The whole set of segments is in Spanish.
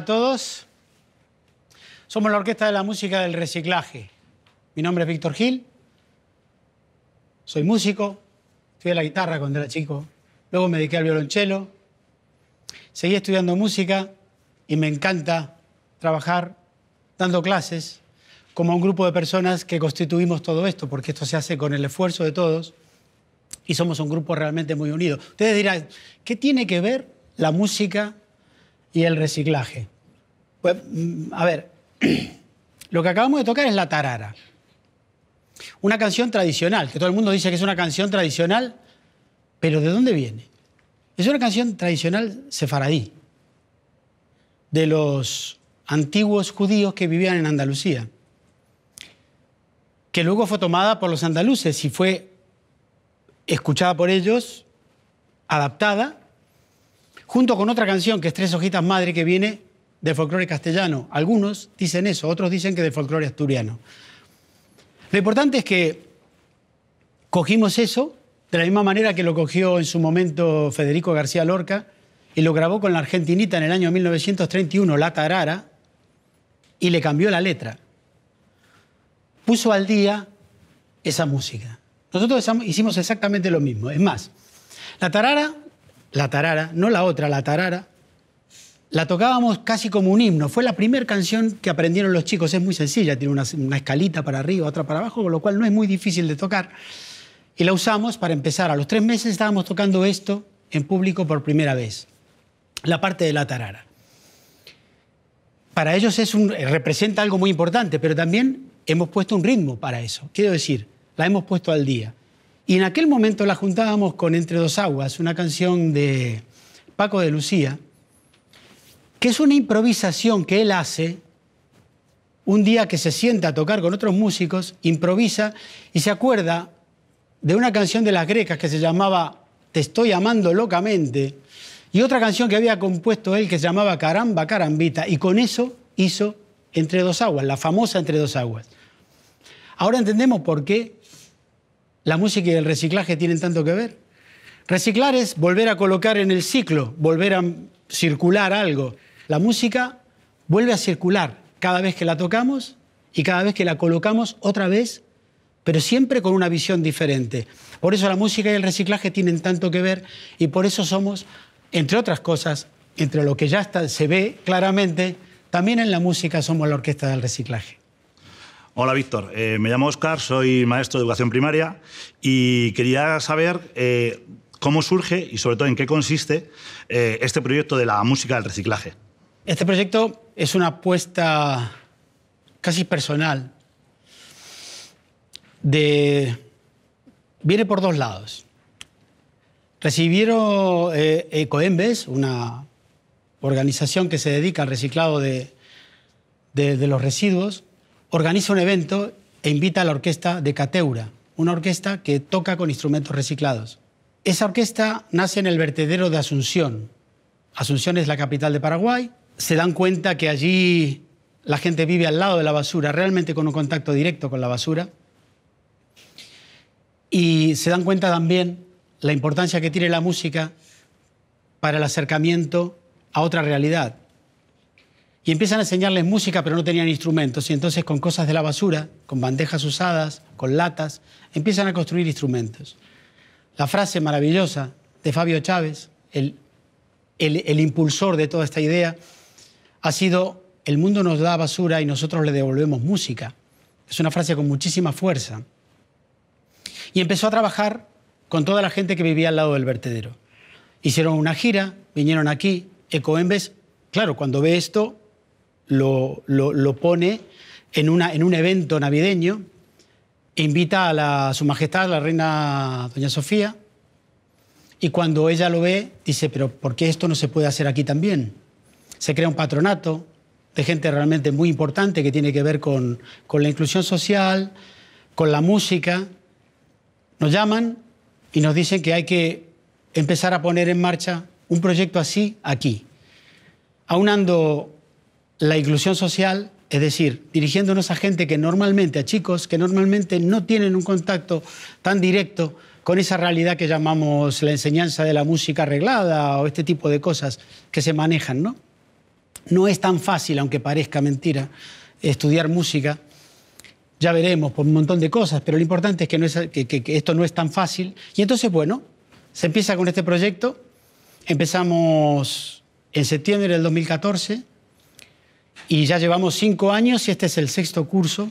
a todos. Somos la Orquesta de la Música del Reciclaje. Mi nombre es Víctor Gil. Soy músico. Estudié la guitarra cuando era chico. Luego me dediqué al violonchelo. Seguí estudiando música y me encanta trabajar dando clases como un grupo de personas que constituimos todo esto, porque esto se hace con el esfuerzo de todos y somos un grupo realmente muy unido. Ustedes dirán, ¿qué tiene que ver la música y el reciclaje. Pues, mm, a ver, lo que acabamos de tocar es la tarara. Una canción tradicional, que todo el mundo dice que es una canción tradicional, pero ¿de dónde viene? Es una canción tradicional sefaradí, de los antiguos judíos que vivían en Andalucía, que luego fue tomada por los andaluces y fue escuchada por ellos, adaptada junto con otra canción que es Tres Hojitas Madre, que viene de folclore castellano. Algunos dicen eso, otros dicen que de folclore asturiano. Lo importante es que cogimos eso de la misma manera que lo cogió en su momento Federico García Lorca y lo grabó con la argentinita en el año 1931, La Tarara, y le cambió la letra. Puso al día esa música. Nosotros hicimos exactamente lo mismo. Es más, La Tarara la tarara, no la otra, la tarara, la tocábamos casi como un himno. Fue la primera canción que aprendieron los chicos. Es muy sencilla, tiene una, escalita para arriba, otra para abajo, con lo cual no es muy difícil de tocar. Y la usamos para empezar. A los tres meses estábamos tocando esto en público por primera vez, la parte de la tarara. Para ellos eh, representa algo muy importante, pero también hemos puesto un ritmo para eso. Quiero decir, la hemos puesto al día. Y en aquel momento la juntábamos con Entre dos aguas, una canción de Paco de Lucía, que es una improvisación que él hace un día que se sienta a tocar con otros músicos, improvisa y se acuerda de una canción de las grecas que se llamaba Te estoy amando locamente y otra canción que había compuesto él que se llamaba Caramba, carambita y con eso hizo Entre dos aguas, la famosa Entre dos aguas. Ahora entendemos por qué la música y el reciclaje tienen tanto que ver. Reciclar es volver a colocar en el ciclo, volver a circular algo. La música vuelve a circular cada vez que la tocamos y cada vez que la colocamos otra vez, pero siempre con una visión diferente. Por eso la música y el reciclaje tienen tanto que ver y por eso somos, entre otras cosas, entre lo que ya se ve claramente, también en la música somos la orquesta del reciclaje. Hola Víctor, eh, me llamo Óscar, soy maestro de educación primaria y quería saber eh, cómo surge y sobre todo en qué consiste eh, este proyecto de la música del reciclaje. Este proyecto es una apuesta casi personal. Viene por dos lados. Recibieron Ecoembes, una organización que se dedica al reciclado de los residuos, organiza un evento e invita a la orquesta de Cateura, una orquesta que toca con instrumentos reciclados. Esa orquesta nace en el vertedero de Asunción. Asunción es la capital de Paraguay. Se dan cuenta que allí la gente vive al lado de la basura, realmente con un contacto directo con la basura. Y se dan cuenta también la importancia que tiene la música para el acercamiento a otra realidad, y empiezan a enseñarles música, pero no tenían instrumentos. Y entonces con cosas de la basura, con bandejas usadas, con latas, empiezan a construir instrumentos. La frase maravillosa de Fabio Chávez, el, impulsor de toda esta idea, ha sido, el mundo nos da basura y nosotros le devolvemos música. Es una frase con muchísima fuerza. Y empezó a trabajar con toda la gente que vivía al lado del vertedero. Hicieron una gira, vinieron aquí, Ecoembes, claro, cuando ve esto, lo, pone en, una, en un evento navideño, invita a, su majestad, la reina doña Sofía, y cuando ella lo ve, dice, pero ¿por qué esto no se puede hacer aquí también? Se crea un patronato de gente realmente muy importante que tiene que ver con, con la inclusión social, con la música. Nos llaman y nos dicen que hay que empezar a poner en marcha un proyecto así aquí, aunando la inclusión social, es decir, dirigiéndonos a gente que normalmente, a chicos que normalmente no tienen un contacto tan directo con esa realidad que llamamos la enseñanza de la música arreglada o este tipo de cosas que se manejan, ¿no? No es tan fácil, aunque parezca mentira, estudiar música. Ya veremos por un montón de cosas, pero lo importante es que, esto no es tan fácil. Y entonces, bueno, se empieza con este proyecto. Empezamos en septiembre del 2014 y ya llevamos cinco años y este es el sexto curso.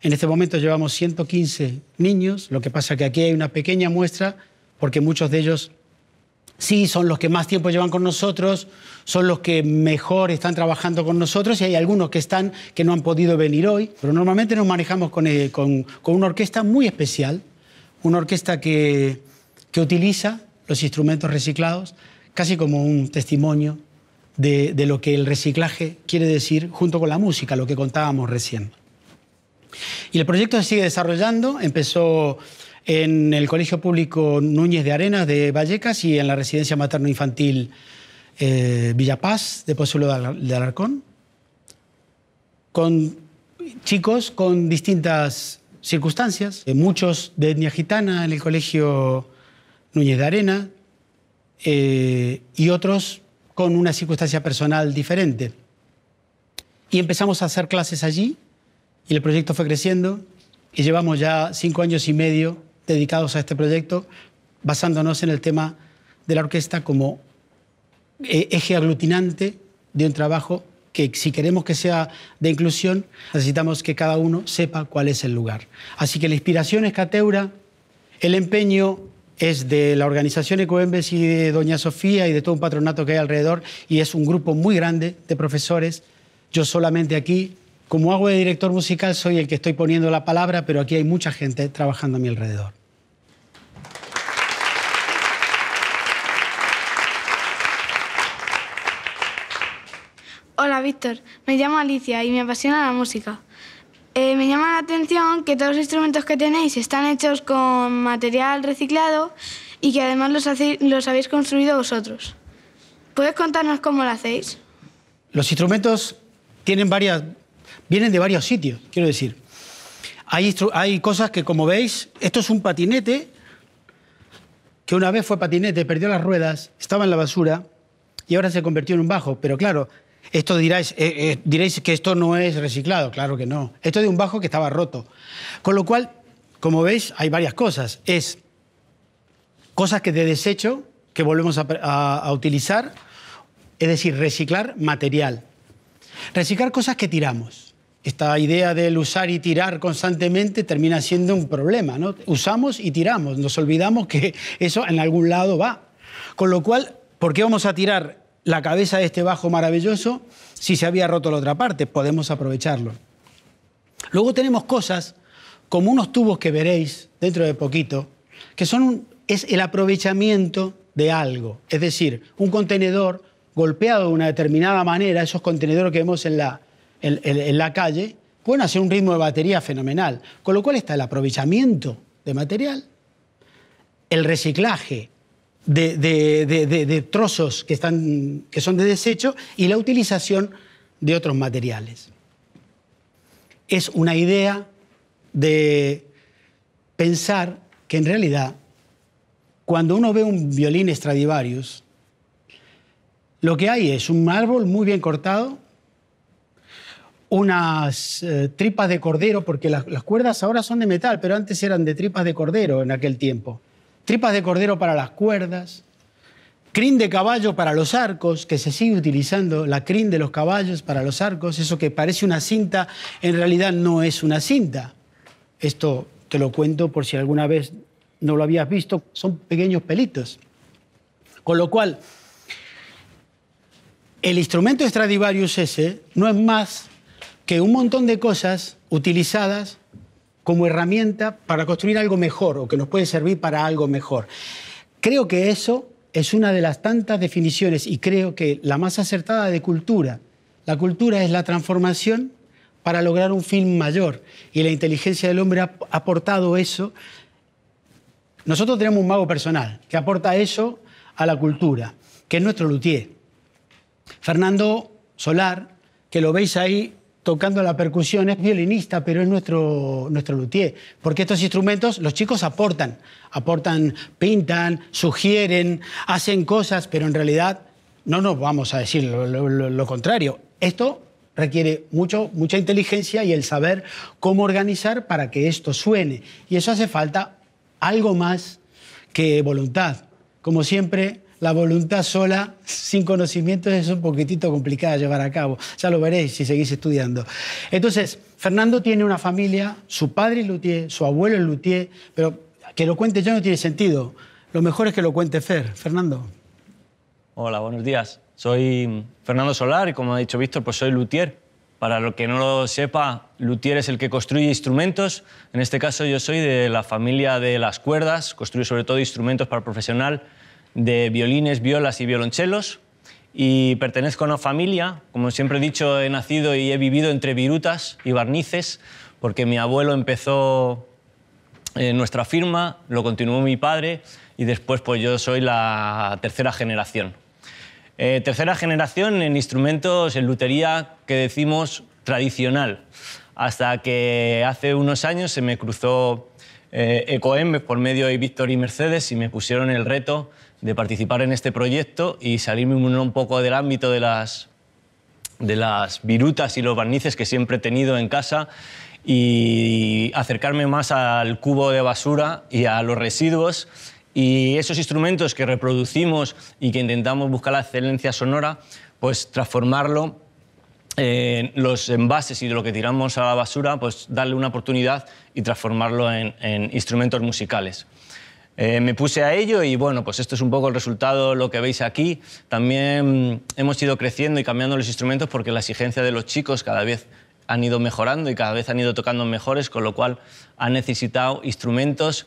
En este momento llevamos 115 niños, lo que pasa que aquí hay una pequeña muestra porque muchos de ellos sí son los que más tiempo llevan con nosotros, son los que mejor están trabajando con nosotros y hay algunos que están que no han podido venir hoy, pero normalmente nos manejamos con, eh, una orquesta muy especial, una orquesta que utiliza los instrumentos reciclados casi como un testimonio de, lo que el reciclaje quiere decir junto con la música, lo que contábamos recién. Y el proyecto se sigue desarrollando, empezó en el Colegio Público Núñez de Arenas de Vallecas y en la Residencia Materno-Infantil eh, Villapaz de Pozuelo de Alarcón, con chicos con distintas circunstancias, eh, muchos de etnia gitana en el Colegio Núñez de Arena eh, y otros con una circunstancia personal diferente. Y empezamos a hacer clases allí y el proyecto fue creciendo y llevamos ya cinco años y medio dedicados a este proyecto, basándonos en el tema de la orquesta como eh, eje aglutinante de un trabajo que si queremos que sea de inclusión, necesitamos que cada uno sepa cuál es el lugar. Así que la inspiración es Cateura, el empeño es de la organización Ecoembes y de Doña Sofía y de todo un patronato que hay alrededor y es un grupo muy grande de profesores. Yo solamente aquí, como hago de director musical, soy el que estoy poniendo la palabra, pero aquí hay mucha gente trabajando a mi alrededor. Hola Víctor, me llamo Alicia y me apasiona la música. Eh, me llama la atención que todos los instrumentos que tenéis están hechos con material reciclado y que además los, habéis construido vosotros. ¿Puedes contarnos cómo lo hacéis? Los instrumentos tienen varias, vienen de varios sitios, quiero decir. Hay, hay cosas que, como veis, esto es un patinete que una vez fue patinete, perdió las ruedas, estaba en la basura y ahora se convirtió en un bajo. Pero claro, esto diráis, eh, eh, diréis que esto no es reciclado, claro que no. Esto es de un bajo que estaba roto. Con lo cual, como veis, hay varias cosas. Es cosas que de desecho que volvemos a, utilizar, es decir, reciclar material. Reciclar cosas que tiramos. Esta idea del usar y tirar constantemente termina siendo un problema. ¿no? Usamos y tiramos, nos olvidamos que eso en algún lado va. Con lo cual, ¿por qué vamos a tirar la cabeza de este bajo maravilloso si se había roto la otra parte. Podemos aprovecharlo. Luego tenemos cosas como unos tubos que veréis dentro de poquito, que son es el aprovechamiento de algo. Es decir, un contenedor golpeado de una determinada manera, esos contenedores que vemos en la, en la calle, pueden hacer un ritmo de batería fenomenal. Con lo cual está el aprovechamiento de material, el reciclaje, de, trozos que, son de desecho y la utilización de otros materiales. Es una idea de pensar que en realidad cuando uno ve un violín Stradivarius, lo que hay es un árbol muy bien cortado, unas eh, tripas de cordero, porque las cuerdas ahora son de metal, pero antes eran de tripas de cordero en aquel tiempo tripas de cordero para las cuerdas, crin de caballo para los arcos, que se sigue utilizando la crin de los caballos para los arcos, eso que parece una cinta, en realidad no es una cinta. Esto te lo cuento por si alguna vez no lo habías visto, son pequeños pelitos. Con lo cual, el instrumento Stradivarius ese no es más que un montón de cosas utilizadas como herramienta para construir algo mejor o que nos puede servir para algo mejor. Creo que eso es una de las tantas definiciones y creo que la más acertada de cultura. La cultura es la transformación para lograr un fin mayor y la inteligencia del hombre ha aportado eso. Nosotros tenemos un mago personal que aporta eso a la cultura, que es nuestro luthier. Fernando Solar, que lo veis ahí tocando la percusión, es violinista, pero es nuestro, nuestro luthier. Porque estos instrumentos los chicos aportan, aportan, pintan, sugieren, hacen cosas, pero en realidad no nos vamos a decir lo, contrario. Esto requiere mucho, mucha inteligencia y el saber cómo organizar para que esto suene. Y eso hace falta algo más que voluntad. Como siempre, la voluntad sola, sin conocimientos, es un poquitito complicada llevar a cabo. Ya lo veréis si seguís estudiando. Entonces, Fernando tiene una familia, su padre es luthier, su abuelo es luthier, pero que lo cuente ya no tiene sentido. Lo mejor es que lo cuente Fer. Fernando. Hola, buenos días. Soy Fernando Solar y como ha dicho Víctor, pues soy luthier. Para lo que no lo sepa, luthier es el que construye instrumentos. En este caso yo soy de la familia de las cuerdas, construyo sobre todo instrumentos para profesional de violines, violas y violonchelos y pertenezco a una familia, como siempre he dicho, he nacido y he vivido entre virutas y barnices, porque mi abuelo empezó eh, nuestra firma, lo continuó mi padre y después pues yo soy la tercera generación. Eh, tercera generación en instrumentos, en lutería que decimos tradicional, hasta que hace unos años se me cruzó eh, por medio de Víctor y Mercedes y me pusieron el reto de participar en este proyecto y salirme un poco del ámbito de las, de las virutas y los barnices que siempre he tenido en casa y acercarme más al cubo de basura y a los residuos. Y esos instrumentos que reproducimos y que intentamos buscar la excelencia sonora, pues transformarlo en los envases y de lo que tiramos a la basura, pues darle una oportunidad y transformarlo en instrumentos musicales. Eh, me puse a ello y bueno, pues esto es un poco el resultado, lo que veis aquí. También hemos ido creciendo y cambiando los instrumentos porque la exigencia de los chicos cada vez han ido mejorando y cada vez han ido tocando mejores, con lo cual han necesitado instrumentos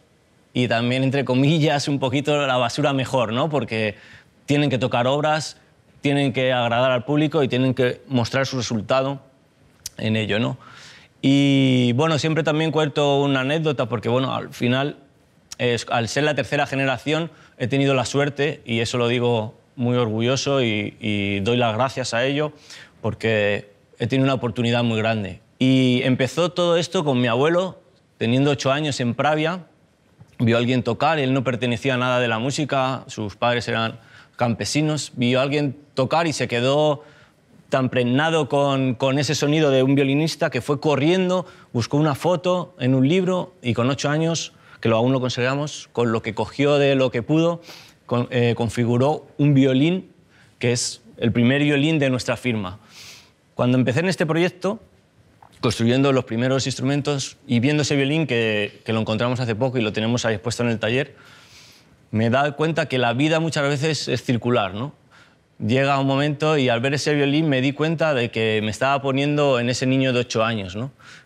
y también, entre comillas, un poquito la basura mejor, ¿no? Porque tienen que tocar obras, tienen que agradar al público y tienen que mostrar su resultado en ello, ¿no? Y bueno, siempre también cuento una anécdota porque, bueno, al final al ser la tercera generación, he tenido la suerte, y eso lo digo muy orgulloso y, doy las gracias a ello, porque he tenido una oportunidad muy grande. Y empezó todo esto con mi abuelo, teniendo ocho años en Pravia, vio a alguien tocar, él no pertenecía a nada de la música, sus padres eran campesinos, vio a alguien tocar y se quedó tan pregnado con, ese sonido de un violinista que fue corriendo, buscó una foto en un libro y con ocho años que aún lo conseguíamos, con lo que cogió de lo que pudo, eh, configuró un violín que es el primer violín de nuestra firma. Cuando empecé en este proyecto, construyendo los primeros instrumentos y viendo ese violín que, que lo encontramos hace poco y lo tenemos ahí expuesto en el taller, me da cuenta que la vida muchas veces es circular, ¿no? llega un momento y al ver ese violín me di cuenta de que me estaba poniendo en ese niño de ocho años,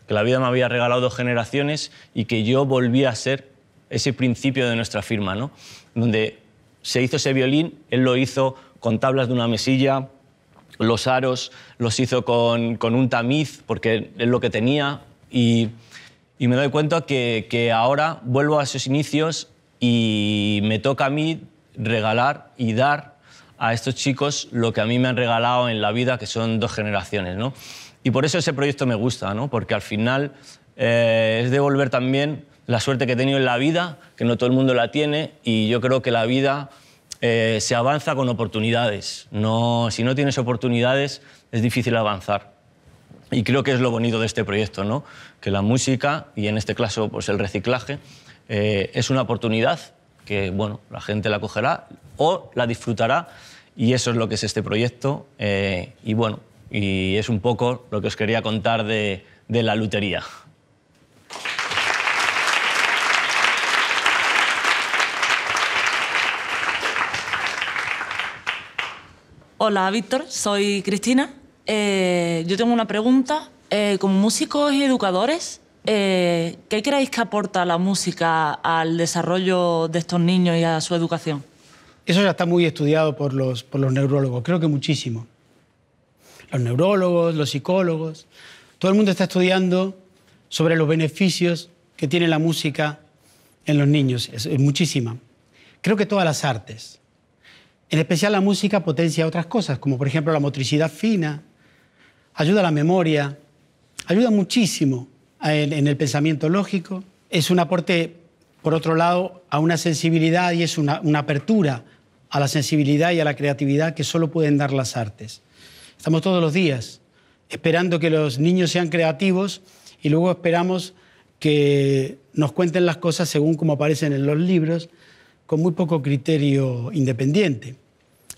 que la vida me había regalado generaciones y que yo volvía a ser ese principio de nuestra firma, donde se hizo ese violín, él lo hizo con tablas de una mesilla, los aros los hizo con, un tamiz, porque es lo que tenía, y, me doy cuenta que, que ahora vuelvo a esos inicios y me toca a mí regalar y dar a estos chicos lo que a mí me han regalado en la vida, que son dos generaciones. ¿no? Y por eso ese proyecto me gusta, ¿no? porque al final eh, es devolver también la suerte que he tenido en la vida, que no todo el mundo la tiene, y yo creo que la vida eh, se avanza con oportunidades. No, si no tienes oportunidades es difícil avanzar. Y creo que es lo bonito de este proyecto, ¿no? que la música, y en este caso pues el reciclaje, eh, es una oportunidad que bueno, la gente la cogerá o la disfrutará y eso es lo que es este proyecto. Eh, y bueno, y es un poco lo que os quería contar de, la lutería. Hola, Víctor, soy Cristina. Eh, yo tengo una pregunta. Eh, como músicos y educadores, ¿qué creéis que aporta la música al desarrollo de estos niños y a su educación? Eso ya está muy estudiado por los, neurólogos, creo que muchísimo. Los neurólogos, los psicólogos, todo el mundo está estudiando sobre los beneficios que tiene la música en los niños, es, muchísima. Creo que todas las artes. En especial la música potencia otras cosas, como por ejemplo la motricidad fina, ayuda a la memoria, ayuda muchísimo en, el pensamiento lógico, es un aporte, por otro lado, a una sensibilidad y es una apertura a la sensibilidad y a la creatividad que solo pueden dar las artes. Estamos todos los días esperando que los niños sean creativos y luego esperamos que nos cuenten las cosas según como aparecen en los libros, con muy poco criterio independiente.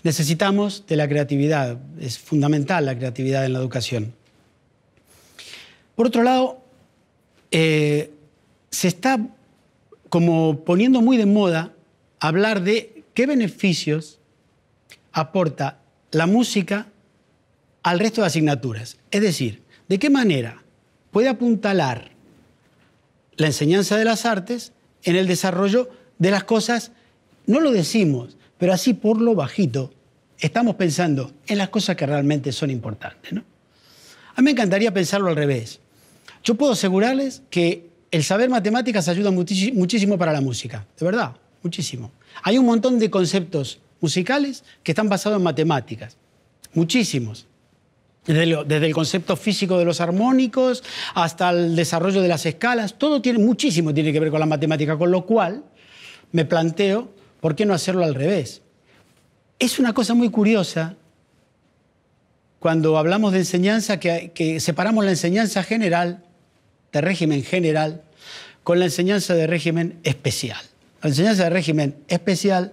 Necesitamos de la creatividad, es fundamental la creatividad en la educación. Por otro lado, eh, se está como poniendo muy de moda hablar de ¿qué beneficios aporta la música al resto de asignaturas? Es decir, ¿de qué manera puede apuntalar la enseñanza de las artes en el desarrollo de las cosas? No lo decimos, pero así por lo bajito estamos pensando en las cosas que realmente son importantes. A mí me encantaría pensarlo al revés. Yo puedo asegurarles que el saber matemáticas ayuda muchísimo para la música, de verdad, muchísimo. Hay un montón de conceptos musicales que están basados en matemáticas, muchísimos. Desde, el concepto físico de los armónicos hasta el desarrollo de las escalas, todo tiene muchísimo tiene que ver con la matemática, con lo cual me planteo por qué no hacerlo al revés. Es una cosa muy curiosa cuando hablamos de enseñanza que separamos la enseñanza general de régimen general con la enseñanza de régimen especial. La enseñanza de régimen especial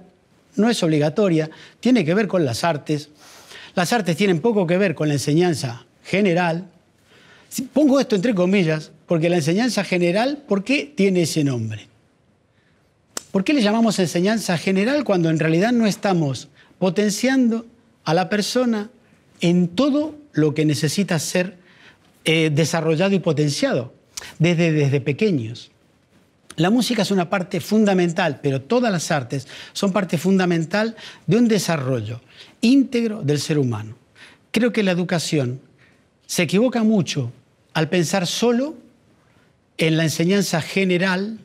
no es obligatoria, tiene que ver con las artes. Las artes tienen poco que ver con la enseñanza general. Pongo esto entre comillas, porque la enseñanza general, ¿por qué tiene ese nombre? ¿Por qué le llamamos enseñanza general cuando en realidad no estamos potenciando a la persona en todo lo que necesita ser eh, desarrollado y potenciado desde, desde pequeños? La música es una parte fundamental, pero todas las artes son parte fundamental de un desarrollo íntegro del ser humano. Creo que la educación se equivoca mucho al pensar solo en la enseñanza general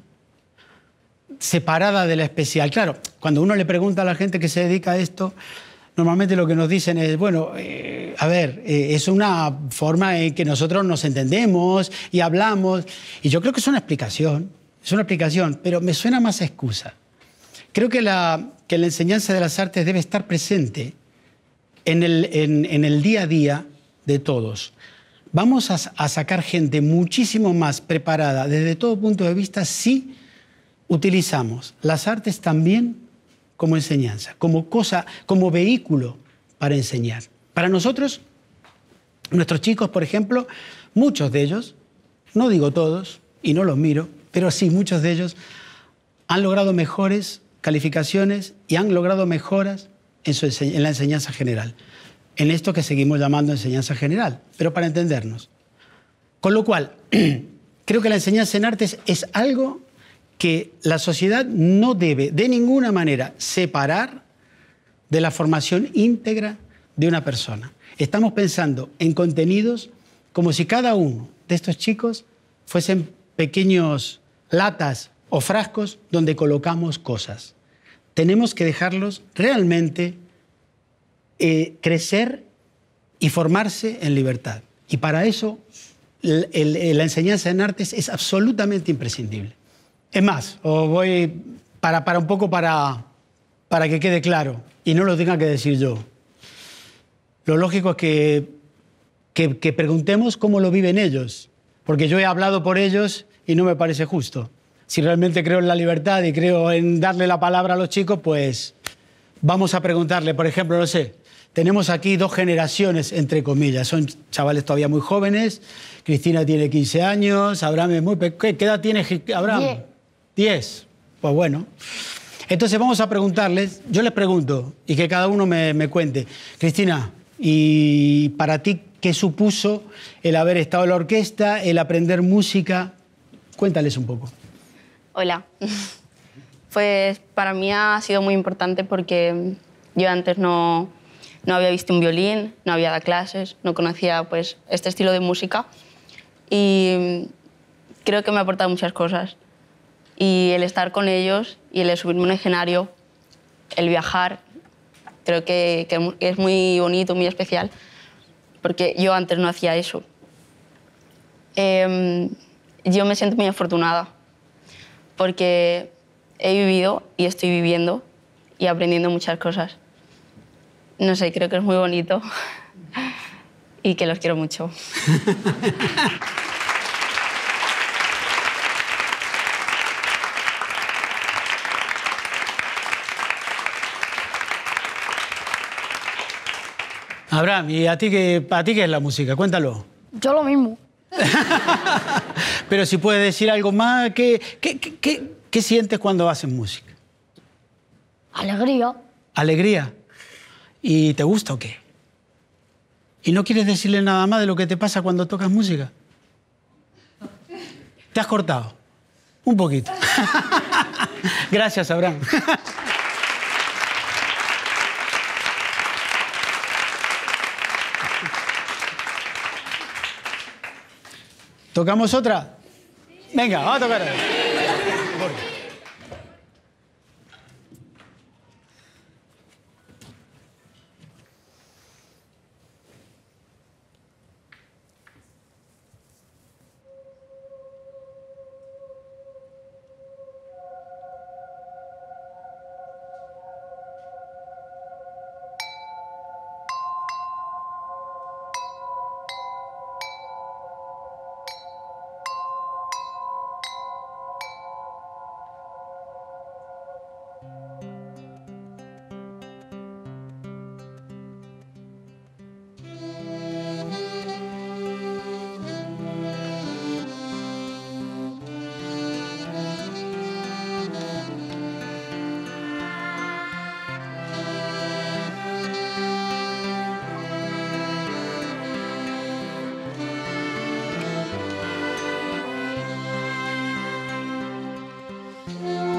separada de la especial. Claro, cuando uno le pregunta a la gente que se dedica a esto, normalmente lo que nos dicen es, bueno, eh, a ver, eh, es una forma en que nosotros nos entendemos y hablamos, y yo creo que es una explicación es una aplicación, pero me suena más a excusa. Creo que la, que la enseñanza de las artes debe estar presente en el, día a día de todos. Vamos a, sacar gente muchísimo más preparada desde todo punto de vista si utilizamos las artes también como enseñanza, como cosa, como vehículo para enseñar. Para nosotros, nuestros chicos, por ejemplo, muchos de ellos, no digo todos y no los miro, pero sí, muchos de ellos han logrado mejores calificaciones y han logrado mejoras en, en la enseñanza general, en esto que seguimos llamando enseñanza general, pero para entendernos. Con lo cual, creo que la enseñanza en artes es algo que la sociedad no debe de ninguna manera separar de la formación íntegra de una persona. Estamos pensando en contenidos como si cada uno de estos chicos fuesen pequeños latas o frascos donde colocamos cosas. Tenemos que dejarlos realmente eh, crecer y formarse en libertad. Y para eso la enseñanza en artes es absolutamente imprescindible. Es más, o voy para, un poco para, que quede claro y no lo tenga que decir yo. Lo lógico es que preguntemos cómo lo viven ellos, porque yo he hablado por ellos y no me parece justo. Si realmente creo en la libertad y creo en darle la palabra a los chicos, pues vamos a preguntarle, por ejemplo, no sé, tenemos aquí dos generaciones, entre comillas, son chavales todavía muy jóvenes, Cristina tiene 15 años, Abraham es muy pequeño, ¿qué edad tiene Abraham? 10. Pues bueno. Entonces vamos a preguntarles, yo les pregunto y que cada uno me, me cuente, Cristina, ¿y para ti qué supuso el haber estado en la orquesta, el aprender música? Cuéntales un poco. Hola. Pues para mí ha sido muy importante porque yo antes no, no había visto un violín, no había dado clases, no conocía pues, este estilo de música y creo que me ha aportado muchas cosas. Y el estar con ellos y el subirme a un escenario, el viajar, creo que, que es muy bonito, muy especial, porque yo antes no hacía eso. Eh, yo me siento muy afortunada porque he vivido y estoy viviendo y aprendiendo muchas cosas. No sé, creo que es muy bonito y que los quiero mucho. Abraham, ¿y a ti, qué, a ti qué es la música? Cuéntalo. Yo lo mismo. Pero si puedes decir algo más, ¿qué, qué, sientes cuando haces música? Alegría. ¿Alegría? ¿Y te gusta o qué? ¿Y no quieres decirle nada más de lo que te pasa cuando tocas música? Te has cortado. Un poquito. Gracias, Abraham. ¿Tocamos otra? Venga, vamos a tocar. Música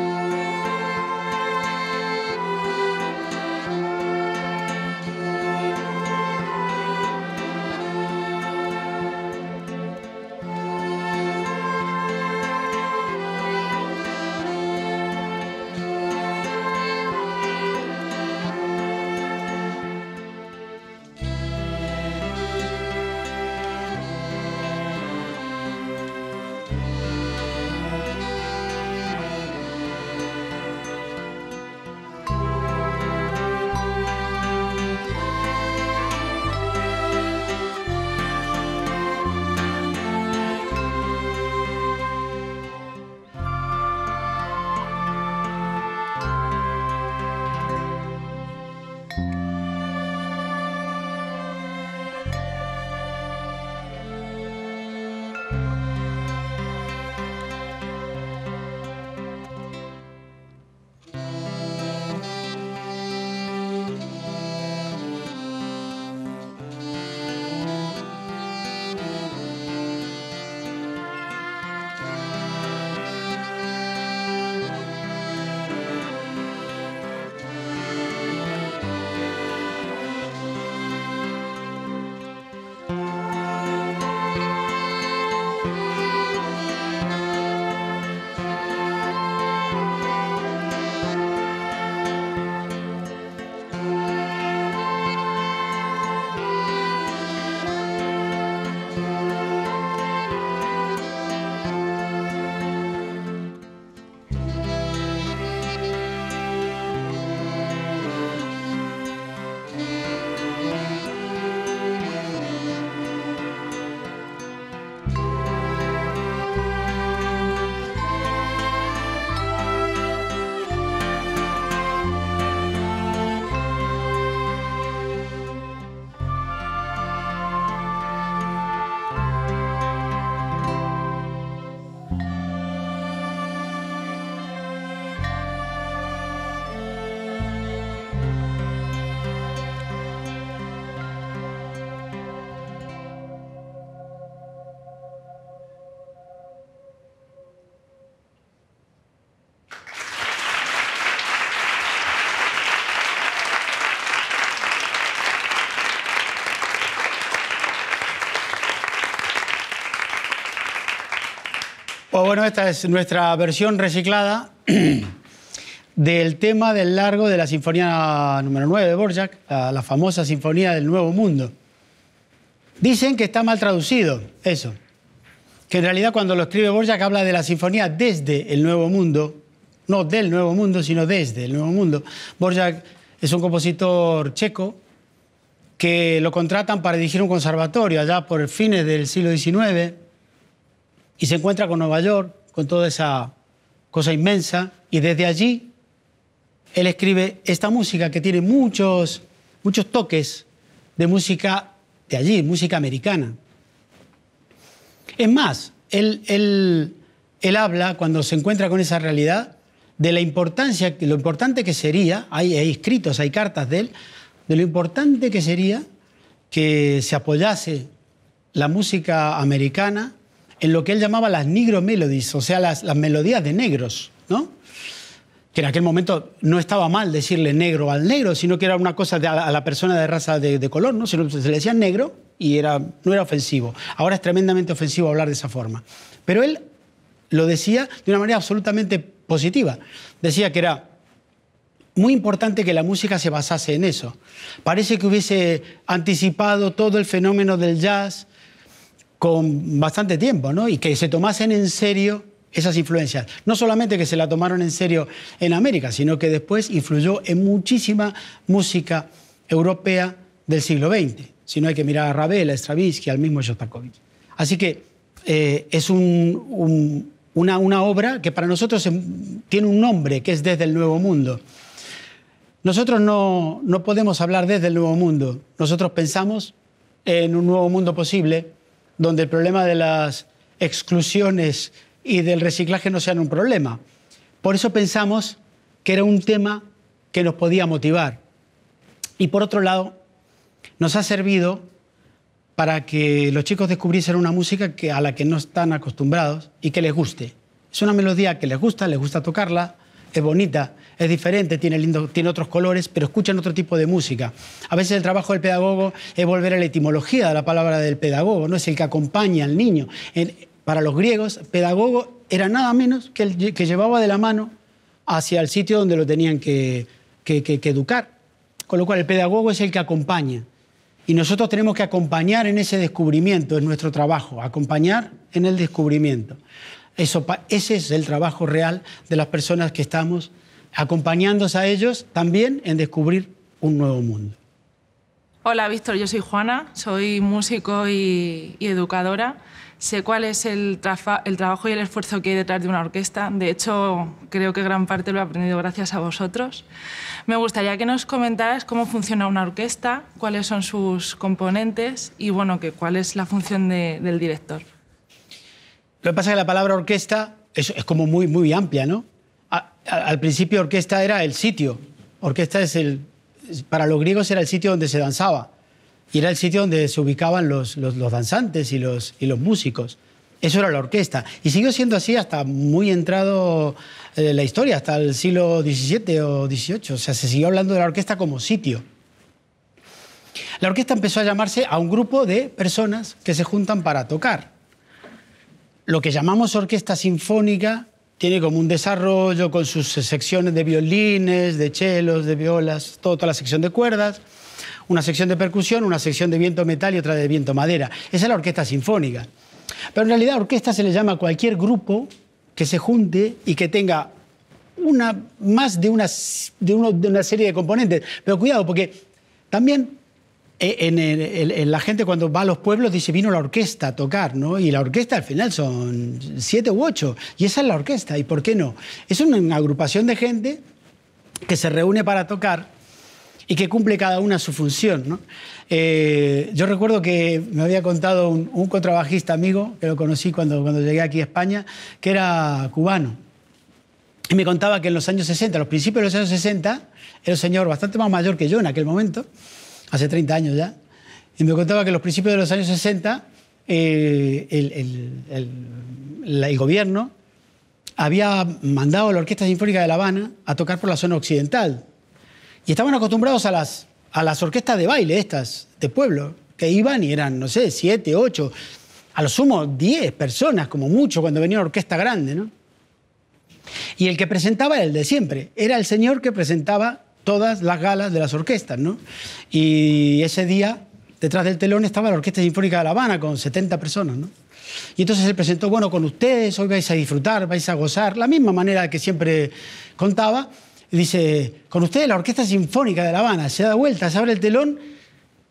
Pues bueno, esta es nuestra versión reciclada del tema del largo de la Sinfonía número 9 de Borjak, la, la famosa Sinfonía del Nuevo Mundo. Dicen que está mal traducido eso, que en realidad cuando lo escribe Borjak habla de la Sinfonía desde el Nuevo Mundo, no del Nuevo Mundo, sino desde el Nuevo Mundo. Borjak es un compositor checo que lo contratan para dirigir un conservatorio allá por fines del siglo XIX y se encuentra con Nueva York, con toda esa cosa inmensa, y desde allí él escribe esta música que tiene muchos, muchos toques de música de allí, música americana. Es más, él, él, habla, cuando se encuentra con esa realidad, de la importancia, lo importante que sería, hay escritos, hay cartas de él, de lo importante que sería que se apoyase la música americana en lo que él llamaba las negro melodies, o sea, las, melodías de negros, ¿no? que en aquel momento no estaba mal decirle negro al negro, sino que era una cosa a la persona de raza de, color, ¿no? se le decía negro y era, no era ofensivo. Ahora es tremendamente ofensivo hablar de esa forma. Pero él lo decía de una manera absolutamente positiva. Decía que era muy importante que la música se basase en eso. Parece que hubiese anticipado todo el fenómeno del jazz, con bastante tiempo, ¿no? Y que se tomasen en serio esas influencias. No solamente que se la tomaron en serio en América, sino que después influyó en muchísima música europea del siglo XX. Si no hay que mirar a Ravel, a Stravinsky, al mismo Shostakovich. Así que eh, es una, obra que para nosotros tiene un nombre, que es Desde el Nuevo Mundo. Nosotros no podemos hablar desde el Nuevo Mundo. Nosotros pensamos en un nuevo mundo posible, donde el problema de las exclusiones y del reciclaje no sean un problema. Por eso pensamos que era un tema que nos podía motivar. Y por otro lado, nos ha servido para que los chicos descubriesen una música que, a la que no están acostumbrados y que les guste. Es una melodía que les gusta, les gusta tocarla, es bonita, es diferente, tiene, otros colores, pero escuchan otro tipo de música. A veces el trabajo del pedagogo es volver a la etimología de la palabra del pedagogo, no es el que acompaña al niño. para los griegos, pedagogo era nada menos que el que llevaba de la mano hacia el sitio donde lo tenían que, que educar. Con lo cual, el pedagogo es el que acompaña. Y nosotros tenemos que acompañar en ese descubrimiento, es nuestro trabajo, acompañar en el descubrimiento. Eso, ese es el trabajo real de las personas que estamos acompañándose a ellos también en descubrir un nuevo mundo. Hola Víctor, yo soy Juana, soy músico y, educadora. Sé cuál es el, trabajo y el esfuerzo que hay detrás de una orquesta. De hecho, creo que gran parte lo he aprendido gracias a vosotros. Me gustaría que nos comentaras cómo funciona una orquesta, cuáles son sus componentes y bueno, cuál es la función del director. Lo que pasa es que la palabra orquesta es, como muy, muy amplia, ¿no? al principio orquesta era el sitio. Orquesta es el... Para los griegos era el sitio donde se danzaba. Y era el sitio donde se ubicaban los, los, danzantes y los, y los músicos. Eso era la orquesta. Y siguió siendo así hasta muy entrado eh, la historia, hasta el siglo XVII o XVIII. O sea, se siguió hablando de la orquesta como sitio. La orquesta empezó a llamarse a un grupo de personas que se juntan para tocar. Lo que llamamos orquesta sinfónica tiene como un desarrollo con sus secciones de violines, de chelos, de violas, toda la sección de cuerdas, una sección de percusión, una sección de viento metal y otra de viento madera. Esa es la orquesta sinfónica. Pero en realidad orquesta se le llama a cualquier grupo que se junte y que tenga una, más de una, de una serie de componentes. Pero cuidado, porque también eh, en, la gente cuando va a los pueblos dice vino la orquesta a tocar, ¿no? Y la orquesta al final son siete u ocho, y esa es la orquesta, ¿y por qué no? Es una agrupación de gente que se reúne para tocar y que cumple cada una su función, ¿no? Eh, yo recuerdo que me había contado un, contrabajista amigo, que lo conocí cuando, cuando llegué aquí a España, que era cubano. Y me contaba que en los años 60, a los principios de los años 60, era un señor bastante más mayor que yo en aquel momento, hace 30 años ya, y me contaba que en los principios de los años 60 eh, el, gobierno había mandado a la Orquesta Sinfónica de La Habana a tocar por la zona occidental. Y estaban acostumbrados a las, a las orquestas de baile, estas, de pueblo, que iban y eran, no sé, siete, ocho, a lo sumo diez personas, como mucho, cuando venía una orquesta grande, ¿no? Y el que presentaba era el de siempre, era el señor que presentaba todas las galas de las orquestas, ¿no? Y ese día, detrás del telón, estaba la Orquesta Sinfónica de La Habana con 70 personas, ¿no? Y entonces él presentó, bueno, con ustedes, hoy vais a disfrutar, vais a gozar, la misma manera que siempre contaba. dice, con ustedes la Orquesta Sinfónica de La Habana, se da vuelta, se abre el telón,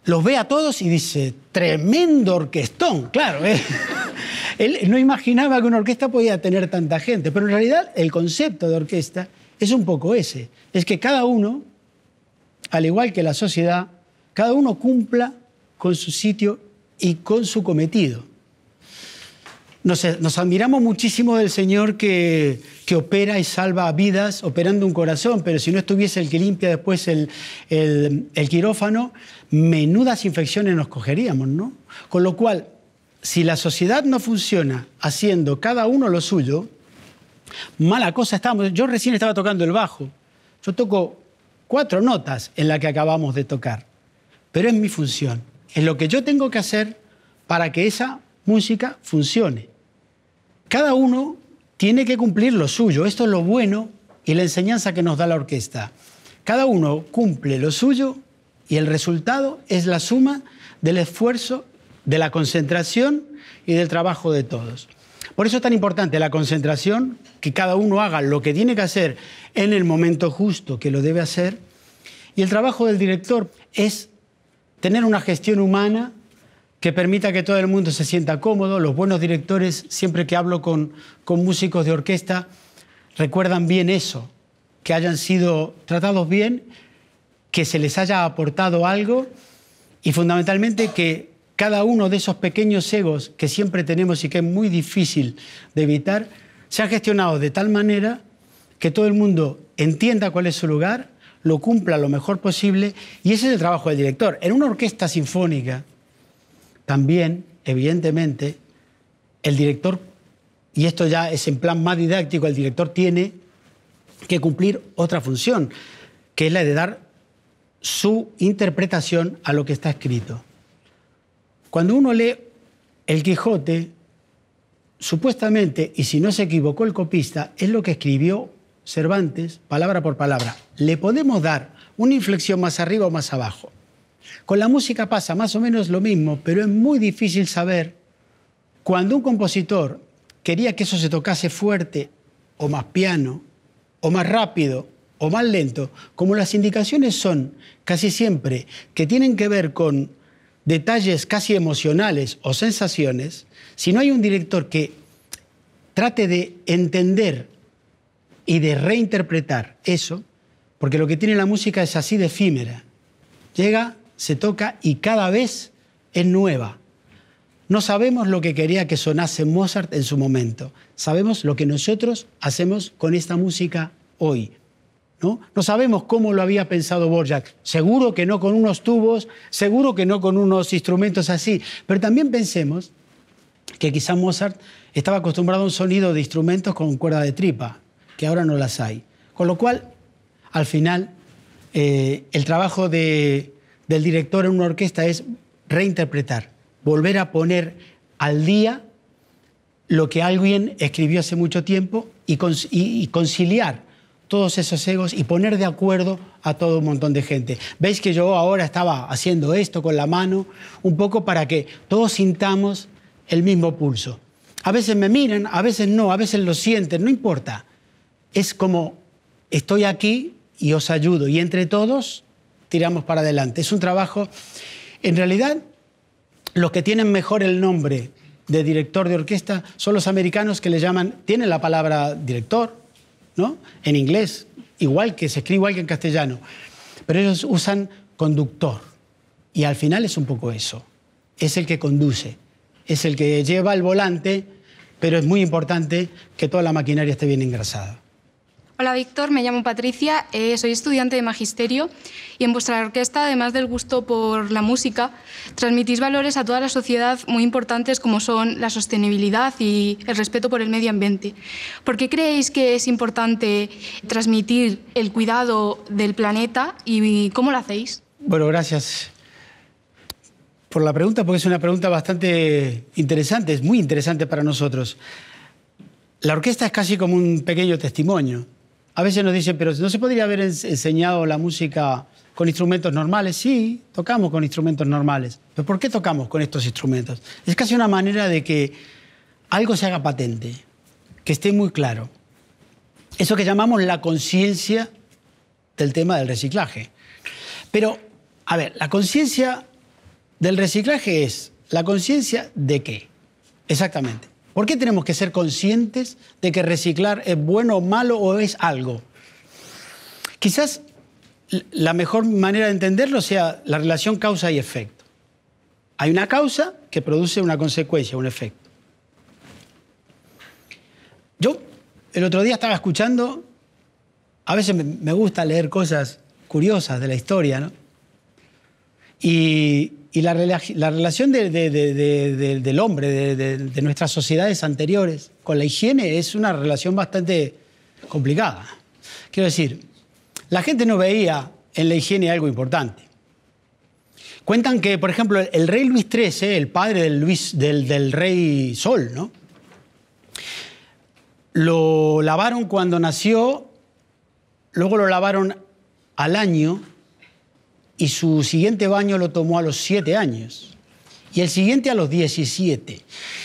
los ve a todos y dice, tremendo orquestón, claro. ¿eh? él no imaginaba que una orquesta podía tener tanta gente, pero en realidad el concepto de orquesta es un poco ese. Es que cada uno, al igual que la sociedad, cada uno cumpla con su sitio y con su cometido. Nos, eh, admiramos muchísimo del Señor que, opera y salva vidas operando un corazón, pero si no estuviese el que limpia después el, el quirófano, menudas infecciones nos cogeríamos, ¿no? Con lo cual, si la sociedad no funciona haciendo cada uno lo suyo, mala cosa estábamos. Yo recién estaba tocando el bajo. Yo toco cuatro notas en la que acabamos de tocar. Pero es mi función. Es lo que yo tengo que hacer para que esa música funcione. Cada uno tiene que cumplir lo suyo. Esto es lo bueno y la enseñanza que nos da la orquesta. Cada uno cumple lo suyo y el resultado es la suma del esfuerzo, de la concentración y del trabajo de todos. Por eso es tan importante la concentración, que cada uno haga lo que tiene que hacer en el momento justo que lo debe hacer. Y el trabajo del director es tener una gestión humana que permita que todo el mundo se sienta cómodo. Los buenos directores, siempre que hablo con, con músicos de orquesta, recuerdan bien eso, que hayan sido tratados bien, que se les haya aportado algo y fundamentalmente que cada uno de esos pequeños egos que siempre tenemos y que es muy difícil de evitar, se ha gestionado de tal manera que todo el mundo entienda cuál es su lugar, lo cumpla lo mejor posible, y ese es el trabajo del director. En una orquesta sinfónica, también, evidentemente, el director, y esto ya es en plan más didáctico, el director tiene que cumplir otra función, que es la de dar su interpretación a lo que está escrito. Cuando uno lee El Quijote, supuestamente, y si no se equivocó el copista, es lo que escribió Cervantes, palabra por palabra. Le podemos dar una inflexión más arriba o más abajo. Con la música pasa más o menos lo mismo, pero es muy difícil saber cuando un compositor quería que eso se tocase fuerte o más piano, o más rápido, o más lento, como las indicaciones son casi siempre que tienen que ver con detalles casi emocionales o sensaciones, si no hay un director que trate de entender y de reinterpretar eso, porque lo que tiene la música es así de efímera. Llega, se toca y cada vez es nueva. No sabemos lo que quería que sonase Mozart en su momento, sabemos lo que nosotros hacemos con esta música hoy, ¿no? sabemos cómo lo había pensado Borjak. Seguro que no con unos tubos, seguro que no con unos instrumentos así. Pero también pensemos que quizá Mozart estaba acostumbrado a un sonido de instrumentos con cuerda de tripa, que ahora no las hay. Con lo cual, al final, eh, el trabajo del director en una orquesta es reinterpretar, volver a poner al día lo que alguien escribió hace mucho tiempo y, conciliar todos esos egos y poner de acuerdo a todo un montón de gente. Veis que yo ahora estaba haciendo esto con la mano, un poco para que todos sintamos el mismo pulso. A veces me miran, a veces no, a veces lo sienten, no importa. Es como estoy aquí y os ayudo y entre todos tiramos para adelante. Es un trabajo, en realidad, los que tienen mejor el nombre de director de orquesta son los americanos que le llaman, tienen la palabra director, ¿no? En inglés, igual que se escribe igual que en castellano. Pero ellos usan conductor. Y al final es un poco eso. Es el que conduce, es el que lleva el volante, pero es muy importante que toda la maquinaria esté bien engrasada. Hola Víctor, me llamo Patricia, eh, soy estudiante de Magisterio y en vuestra orquesta, además del gusto por la música, transmitís valores a toda la sociedad muy importantes como son la sostenibilidad y el respeto por el medio ambiente. ¿Por qué creéis que es importante transmitir el cuidado del planeta y cómo lo hacéis? Bueno, gracias por la pregunta, porque es una pregunta bastante interesante, es muy interesante para nosotros. La orquesta es casi como un pequeño testimonio a veces nos dicen, pero ¿no se podría haber enseñado la música con instrumentos normales? Sí, tocamos con instrumentos normales. ¿Pero por qué tocamos con estos instrumentos? Es casi una manera de que algo se haga patente, que esté muy claro. Eso que llamamos la conciencia del tema del reciclaje. Pero, a ver, la conciencia del reciclaje es la conciencia de qué, exactamente. ¿Por qué tenemos que ser conscientes de que reciclar es bueno o malo o es algo? Quizás la mejor manera de entenderlo sea la relación causa y efecto. Hay una causa que produce una consecuencia, un efecto. Yo el otro día estaba escuchando, a veces me gusta leer cosas curiosas de la historia, ¿no? Y y la, relación del hombre, de, nuestras sociedades anteriores, con la higiene es una relación bastante complicada. Quiero decir, la gente no veía en la higiene algo importante. Cuentan que, por ejemplo, el rey Luis XIII, el padre del, Luis, del, del rey Sol, ¿no? lo lavaron cuando nació, luego lo lavaron al año y su siguiente baño lo tomó a los siete años y el siguiente a los diecisiete.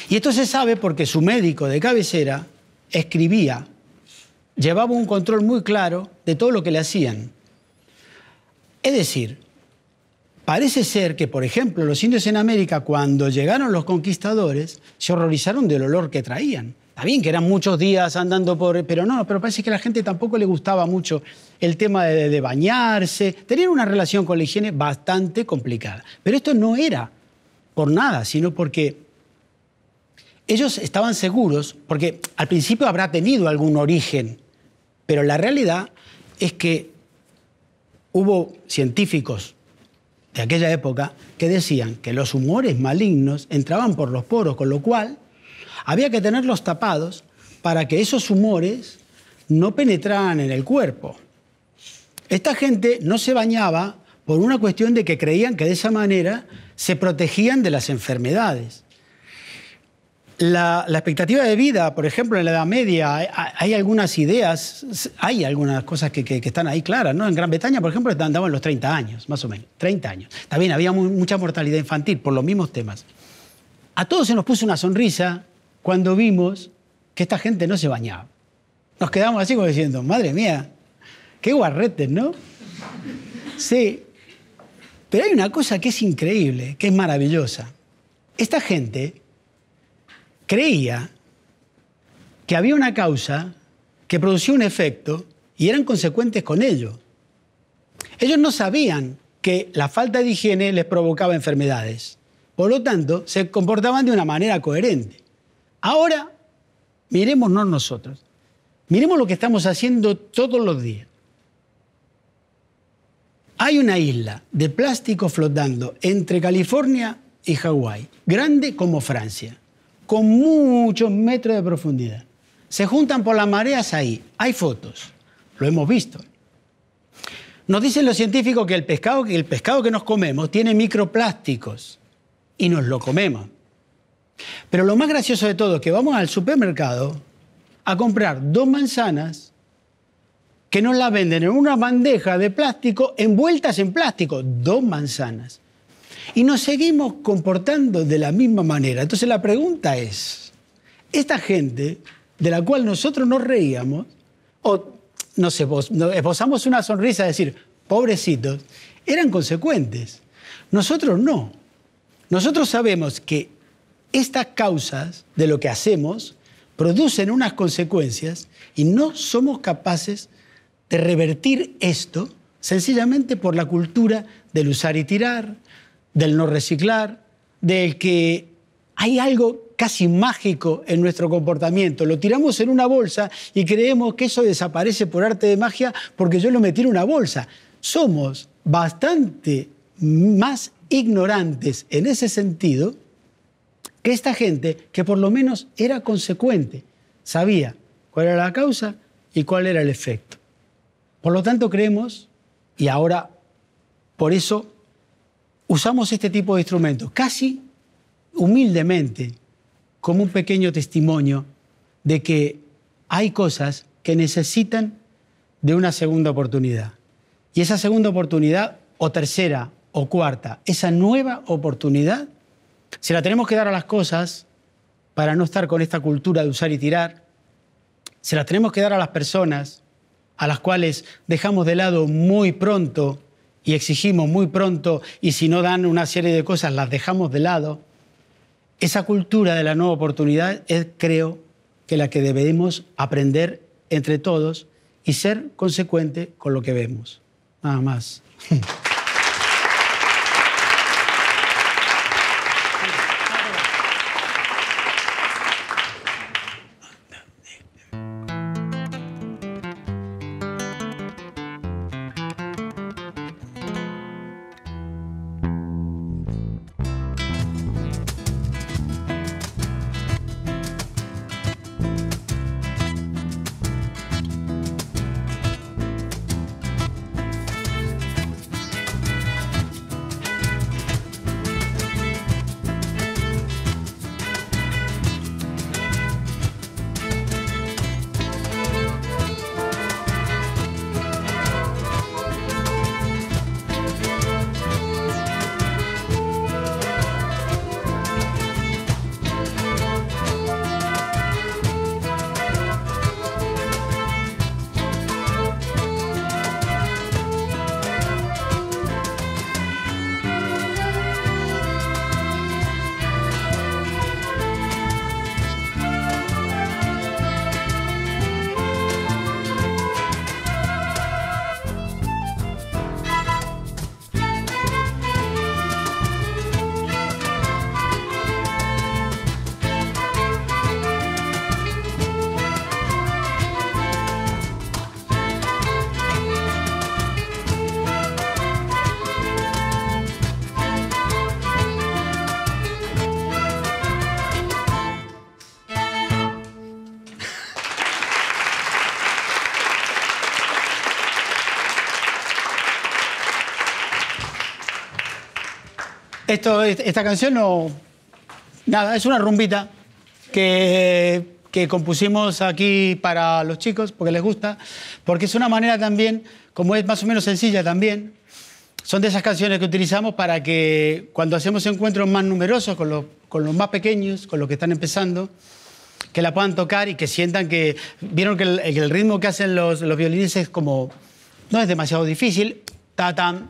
Y esto se sabe porque su médico de cabecera escribía, llevaba un control muy claro de todo lo que le hacían. Es decir, parece ser que, por ejemplo, los indios en América, cuando llegaron los conquistadores, se horrorizaron del olor que traían. Está bien que eran muchos días andando por. Pero no, pero parece que a la gente tampoco le gustaba mucho el tema de, de bañarse. Tenían una relación con la higiene bastante complicada. Pero esto no era por nada, sino porque ellos estaban seguros, porque al principio habrá tenido algún origen, pero la realidad es que hubo científicos de aquella época que decían que los humores malignos entraban por los poros, con lo cual había que tenerlos tapados para que esos humores no penetraran en el cuerpo. Esta gente no se bañaba por una cuestión de que creían que de esa manera se protegían de las enfermedades. La, expectativa de vida, por ejemplo, en la Edad Media, hay, algunas ideas, hay algunas cosas que, están ahí claras, ¿no? En Gran Bretaña, por ejemplo, en los 30 años, más o menos, 30 años. También había mucha mortalidad infantil por los mismos temas. A todos se nos puso una sonrisa, cuando vimos que esta gente no se bañaba. Nos quedamos así como diciendo, madre mía, qué guarretes, ¿no? Sí, pero hay una cosa que es increíble, que es maravillosa. Esta gente creía que había una causa que producía un efecto y eran consecuentes con ello. Ellos no sabían que la falta de higiene les provocaba enfermedades. Por lo tanto, se comportaban de una manera coherente. Ahora, no nosotros. Miremos lo que estamos haciendo todos los días. Hay una isla de plástico flotando entre California y Hawái, grande como Francia, con muchos metros de profundidad. Se juntan por las mareas ahí. Hay fotos. Lo hemos visto. Nos dicen los científicos que el pescado que nos comemos tiene microplásticos y nos lo comemos. Pero lo más gracioso de todo es que vamos al supermercado a comprar dos manzanas que nos las venden en una bandeja de plástico envueltas en plástico, dos manzanas. Y nos seguimos comportando de la misma manera. Entonces la pregunta es, esta gente de la cual nosotros nos reíamos, o nos sé, esbozamos una sonrisa, decir, pobrecitos, eran consecuentes. Nosotros no. Nosotros sabemos que estas causas de lo que hacemos producen unas consecuencias y no somos capaces de revertir esto sencillamente por la cultura del usar y tirar, del no reciclar, del que hay algo casi mágico en nuestro comportamiento. Lo tiramos en una bolsa y creemos que eso desaparece por arte de magia porque yo lo metí en una bolsa. Somos bastante más ignorantes en ese sentido que esta gente, que por lo menos era consecuente, sabía cuál era la causa y cuál era el efecto. Por lo tanto, creemos, y ahora por eso usamos este tipo de instrumentos, casi humildemente, como un pequeño testimonio de que hay cosas que necesitan de una segunda oportunidad. Y esa segunda oportunidad, o tercera, o cuarta, esa nueva oportunidad se la tenemos que dar a las cosas para no estar con esta cultura de usar y tirar. Se la tenemos que dar a las personas a las cuales dejamos de lado muy pronto y exigimos muy pronto y si no dan una serie de cosas las dejamos de lado. Esa cultura de la nueva oportunidad es, creo, que la que debemos aprender entre todos y ser consecuente con lo que vemos. Nada más. Esto, esta canción no. Nada, es una rumbita que, que compusimos aquí para los chicos, porque les gusta, porque es una manera también, como es más o menos sencilla también, son de esas canciones que utilizamos para que cuando hacemos encuentros más numerosos con los, con los más pequeños, con los que están empezando, que la puedan tocar y que sientan que vieron que el, ritmo que hacen los, los violines es como no es demasiado difícil, ta tan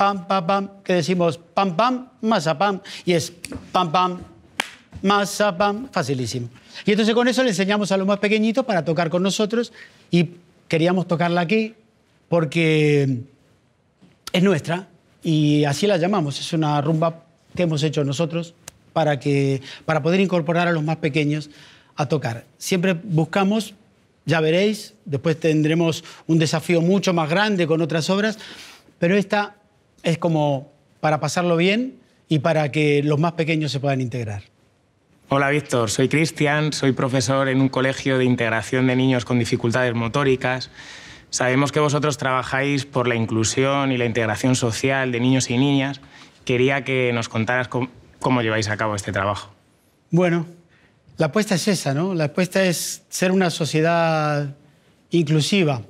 pam, pam, pam, que decimos pam, pam, pam, y es pam, pam, pam, facilísimo. Y entonces con eso le enseñamos a los más pequeñitos para tocar con nosotros y queríamos tocarla aquí porque es nuestra y así la llamamos, es una rumba que hemos hecho nosotros para, que, para poder incorporar a los más pequeños a tocar. Siempre buscamos, ya veréis, después tendremos un desafío mucho más grande con otras obras, pero esta es como para pasarlo bien y para que los más pequeños se puedan integrar. Hola Víctor, soy Cristian, soy profesor en un colegio de integración de niños con dificultades motóricas. Sabemos que vosotros trabajáis por la inclusión y la integración social de niños y niñas. Quería que nos contaras cómo, lleváis a cabo este trabajo. Bueno, la apuesta es esa, ¿no? La apuesta es ser una sociedad inclusiva.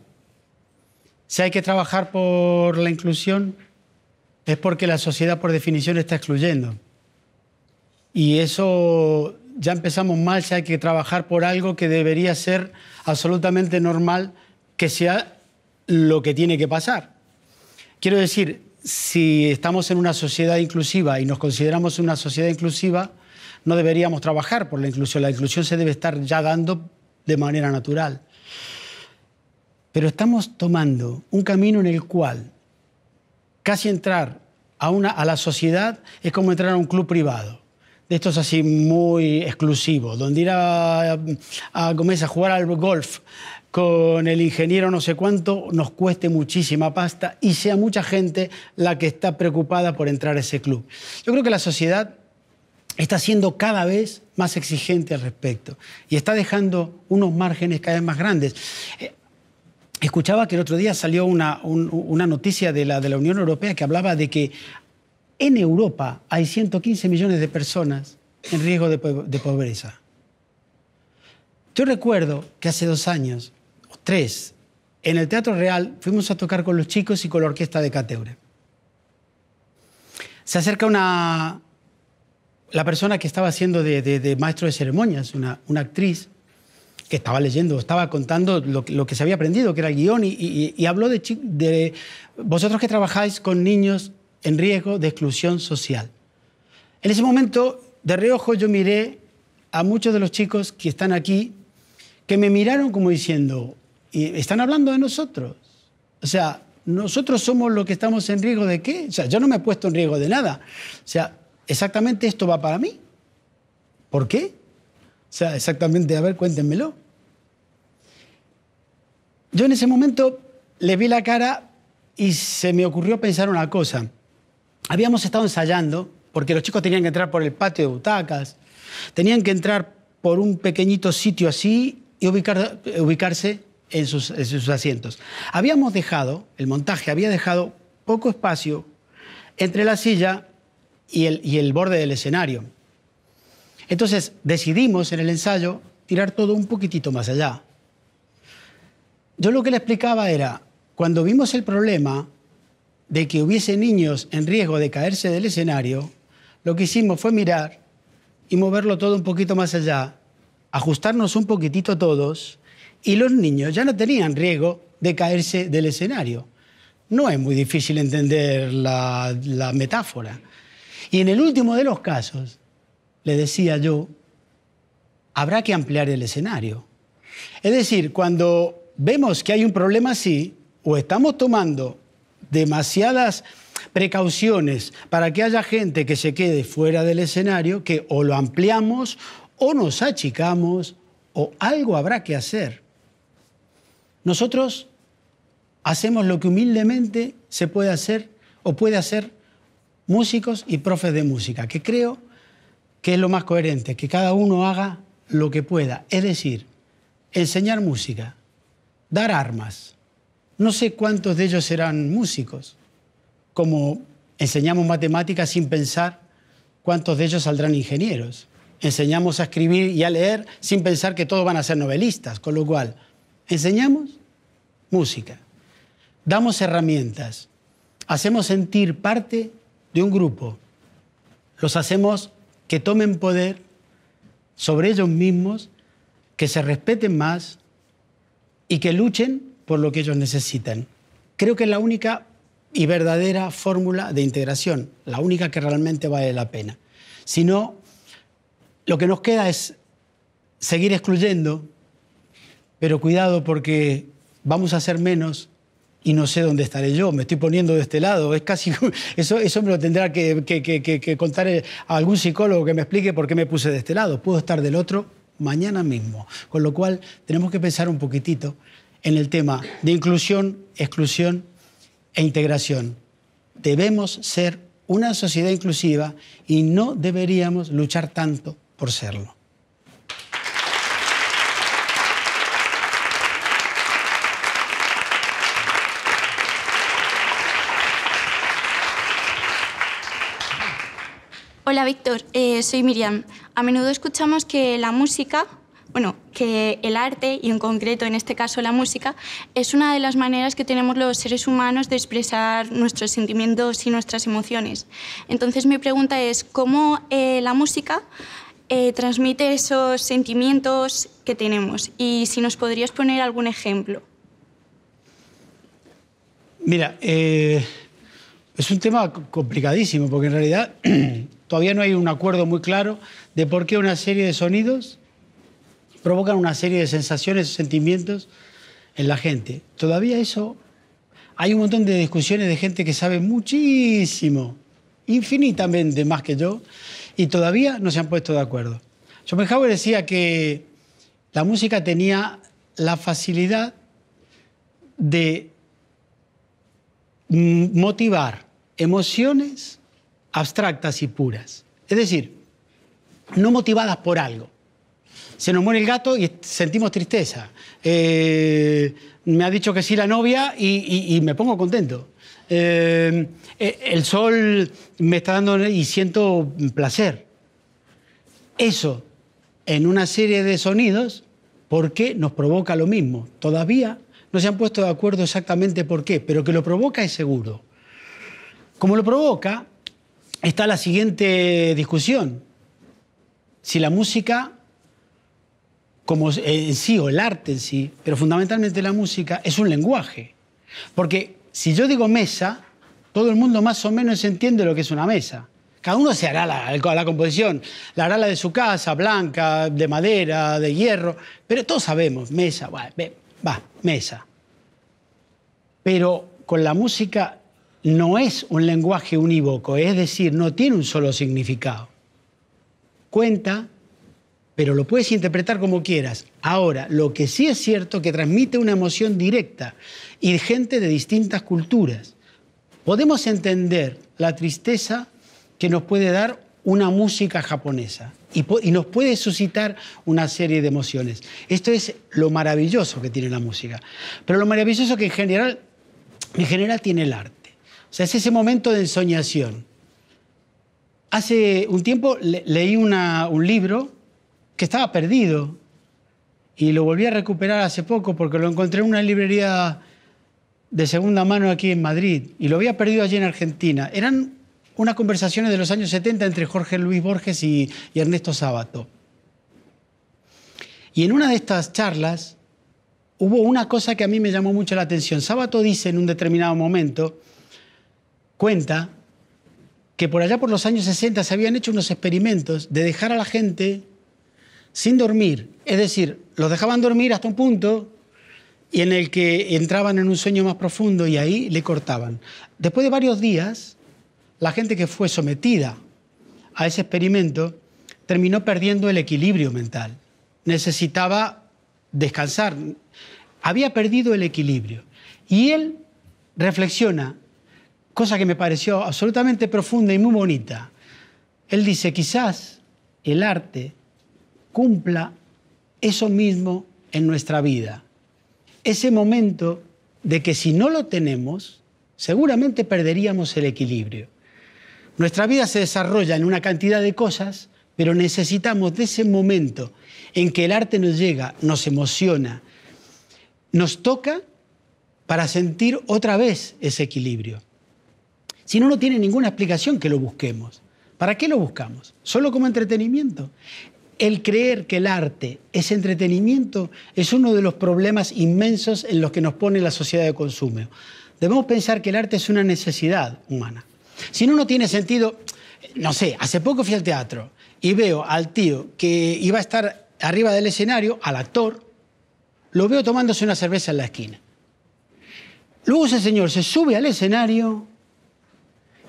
Si hay que trabajar por la inclusión, es porque la sociedad por definición está excluyendo. Y eso ya empezamos mal, si hay que trabajar por algo que debería ser absolutamente normal que sea lo que tiene que pasar. Quiero decir, si estamos en una sociedad inclusiva y nos consideramos una sociedad inclusiva, no deberíamos trabajar por la inclusión. La inclusión se debe estar ya dando de manera natural. Pero estamos tomando un camino en el cual casi entrar a, una, a la sociedad es como entrar a un club privado. De estos así muy exclusivo. donde ir a, a, a jugar al golf con el ingeniero no sé cuánto nos cueste muchísima pasta y sea mucha gente la que está preocupada por entrar a ese club. Yo creo que la sociedad está siendo cada vez más exigente al respecto y está dejando unos márgenes cada vez más grandes. Eh, escuchaba que el otro día salió una, una noticia de la, de la Unión Europea que hablaba de que en Europa hay 115 millones de personas en riesgo de, pobreza. Yo recuerdo que hace dos años, o tres, en el Teatro Real fuimos a tocar con los chicos y con la orquesta de Cateure. Se acerca una, la persona que estaba haciendo de, de, de maestro de ceremonias, una, una actriz, que estaba leyendo, estaba contando lo, que se había aprendido, que era el guión, y, habló de, de, vosotros que trabajáis con niños en riesgo de exclusión social. En ese momento, de reojo, yo miré a muchos de los chicos que están aquí, que me miraron como diciendo, están hablando de nosotros. O sea, nosotros somos los que estamos en riesgo de qué? O sea, yo no me he puesto en riesgo de nada. O sea, exactamente esto va para mí. ¿Por qué? O sea, exactamente, a ver, cuéntenmelo. Yo en ese momento le vi la cara y se me ocurrió pensar una cosa. Habíamos estado ensayando, porque los chicos tenían que entrar por el patio de butacas, tenían que entrar por un pequeñito sitio así y ubicarse en sus, asientos. Habíamos dejado, el montaje había dejado poco espacio entre la silla y el borde del escenario. Entonces decidimos en el ensayo tirar todo un poquitito más allá. Yo lo que le explicaba era, cuando vimos el problema de que hubiese niños en riesgo de caerse del escenario, lo que hicimos fue mirar y moverlo todo un poquito más allá, ajustarnos un poquitito todos, y los niños ya no tenían riesgo de caerse del escenario. No es muy difícil entender la metáfora. Y en el último de los casos, le decía yo, habrá que ampliar el escenario. Es decir, cuando vemos que hay un problema así, o estamos tomando demasiadas precauciones para que haya gente que se quede fuera del escenario, que o lo ampliamos o nos achicamos o algo habrá que hacer. Nosotros hacemos lo que humildemente se puede hacer o puede hacer músicos y profes de música, que creo que es lo más coherente, que cada uno haga lo que pueda, es decir, enseñar música, dar armas. No sé cuántos de ellos serán músicos, como enseñamos matemáticas sin pensar cuántos de ellos saldrán ingenieros. Enseñamos a escribir y a leer sin pensar que todos van a ser novelistas, con lo cual, enseñamos música, damos herramientas, hacemos sentir parte de un grupo, los hacemos que tomen poder sobre ellos mismos, que se respeten más y que luchen por lo que ellos necesitan. Creo que es la única y verdadera fórmula de integración, la única que realmente vale la pena. Si no, lo que nos queda es seguir excluyendo, pero cuidado porque vamos a ser menos y no sé dónde estaré yo, me estoy poniendo de este lado, es casi, eso, eso me lo tendrá que, contar a eh, algún psicólogo que me explique por qué me puse de este lado, puedo estar del otro mañana mismo, con lo cual tenemos que pensar un poquitito en el tema de inclusión, exclusión e integración. Debemos ser una sociedad inclusiva y no deberíamos luchar tanto por serlo. Hola Víctor, eh, soy Miriam. A menudo escuchamos que la música, bueno, que el arte, y en concreto en este caso la música, es una de las maneras que tenemos los seres humanos de expresar nuestros sentimientos y nuestras emociones. Entonces mi pregunta es, ¿cómo eh, la música eh, transmite esos sentimientos que tenemos? Y si nos podrías poner algún ejemplo. Mira, es un tema complicadísimo, porque en realidad todavía no hay un acuerdo muy claro de por qué una serie de sonidos provocan una serie de sensaciones o sentimientos en la gente. Todavía eso, hay un montón de discusiones de gente que sabe muchísimo, infinitamente más que yo, y todavía no se han puesto de acuerdo. Schopenhauer decía que la música tenía la facilidad de motivar emociones abstractas y puras. Es decir, no motivadas por algo. Se nos muere el gato y sentimos tristeza. Eh, me ha dicho que sí la novia y, me pongo contento. Eh, eh, el sol me está dando y siento placer. Eso, en una serie de sonidos, ¿por qué nos provoca lo mismo? Todavía no se han puesto de acuerdo exactamente por qué, pero que lo provoca es seguro. Como lo provoca, está la siguiente discusión. Si la música, como eh, en sí, o el arte en sí, pero fundamentalmente la música, es un lenguaje. Porque si yo digo mesa, todo el mundo más o menos entiende lo que es una mesa. Cada uno se hará la, composición, la hará la de su casa, blanca, de madera, de hierro, pero todos sabemos, mesa, va, va, mesa. Pero con la música no es un lenguaje unívoco, es decir, no tiene un solo significado. Cuenta, pero lo puedes interpretar como quieras. Ahora, lo que sí es cierto que transmite una emoción directa y de gente de distintas culturas. Podemos entender la tristeza que nos puede dar una música japonesa y, y, nos puede suscitar una serie de emociones. Esto es lo maravilloso que tiene la música, pero lo maravilloso que en general, en general tiene el arte. O sea, es ese momento de ensoñación. Hace un tiempo leí un libro que estaba perdido y lo volví a recuperar hace poco porque lo encontré en una librería de segunda mano aquí en Madrid y lo había perdido allí en Argentina. Eran unas conversaciones de los años 70 entre Jorge Luis Borges y, y Ernesto Sábato. Y en una de estas charlas hubo una cosa que a mí me llamó mucho la atención. Sábato dice en un determinado momento, cuenta que por allá por los años 60 se habían hecho unos experimentos de dejar a la gente sin dormir. Es decir, los dejaban dormir hasta un punto y en el que entraban en un sueño más profundo y ahí le cortaban. Después de varios días, la gente que fue sometida a ese experimento terminó perdiendo el equilibrio mental. Necesitaba descansar. Había perdido el equilibrio. Y él reflexiona cosa que me pareció absolutamente profunda y muy bonita. Él dice, quizás el arte cumpla eso mismo en nuestra vida. Ese momento de que si no lo tenemos, seguramente perderíamos el equilibrio. Nuestra vida se desarrolla en una cantidad de cosas, pero necesitamos de ese momento en que el arte nos llega, nos emociona, nos toca para sentir otra vez ese equilibrio. Si no, no tiene ninguna explicación que lo busquemos. ¿Para qué lo buscamos? ¿Solo como entretenimiento? El creer que el arte es entretenimiento es uno de los problemas inmensos en los que nos pone la sociedad de consumo. Debemos pensar que el arte es una necesidad humana. Si no, no tiene sentido, no sé, hace poco fui al teatro y veo al tío que iba a estar arriba del escenario, al actor, lo veo tomándose una cerveza en la esquina. Luego ese señor se sube al escenario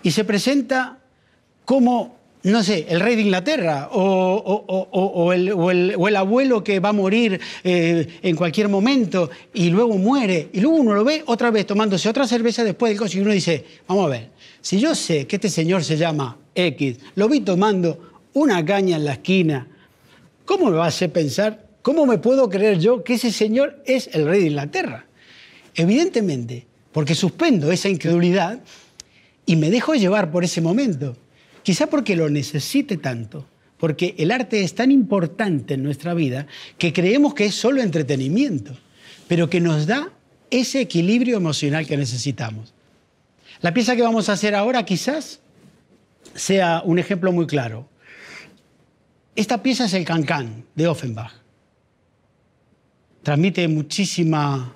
y se presenta como, no sé, el rey de Inglaterra o, el, abuelo que va a morir eh, en cualquier momento y luego muere. Y luego uno lo ve otra vez tomándose otra cerveza después del coche y uno dice, vamos a ver, si yo sé que este señor se llama X, lo vi tomando una caña en la esquina, ¿cómo me hace a pensar, cómo me puedo creer yo que ese señor es el rey de Inglaterra? Evidentemente, porque suspendo esa incredulidad, y me dejo llevar por ese momento. Quizá porque lo necesite tanto, porque el arte es tan importante en nuestra vida que creemos que es solo entretenimiento, pero que nos da ese equilibrio emocional que necesitamos. La pieza que vamos a hacer ahora quizás sea un ejemplo muy claro. Esta pieza es el Cancán de Offenbach. Transmite muchísima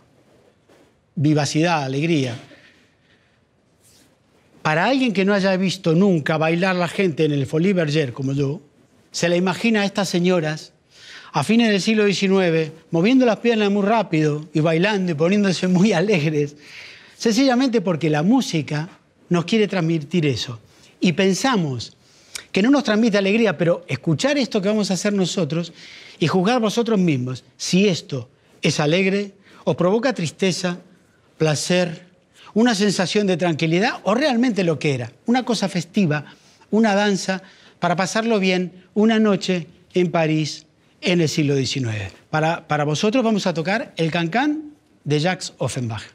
vivacidad, alegría. Para alguien que no haya visto nunca bailar la gente en el Folie Berger como yo, se la imagina a estas señoras a fines del siglo XIX moviendo las piernas muy rápido y bailando y poniéndose muy alegres, sencillamente porque la música nos quiere transmitir eso. Y pensamos que no nos transmite alegría, pero escuchar esto que vamos a hacer nosotros y juzgar vosotros mismos si esto es alegre, o provoca tristeza, placer, una sensación de tranquilidad o realmente lo que era, una cosa festiva, una danza para pasarlo bien una noche en París en el siglo XIX. Para, para vosotros vamos a tocar el cancán de Jacques Offenbach.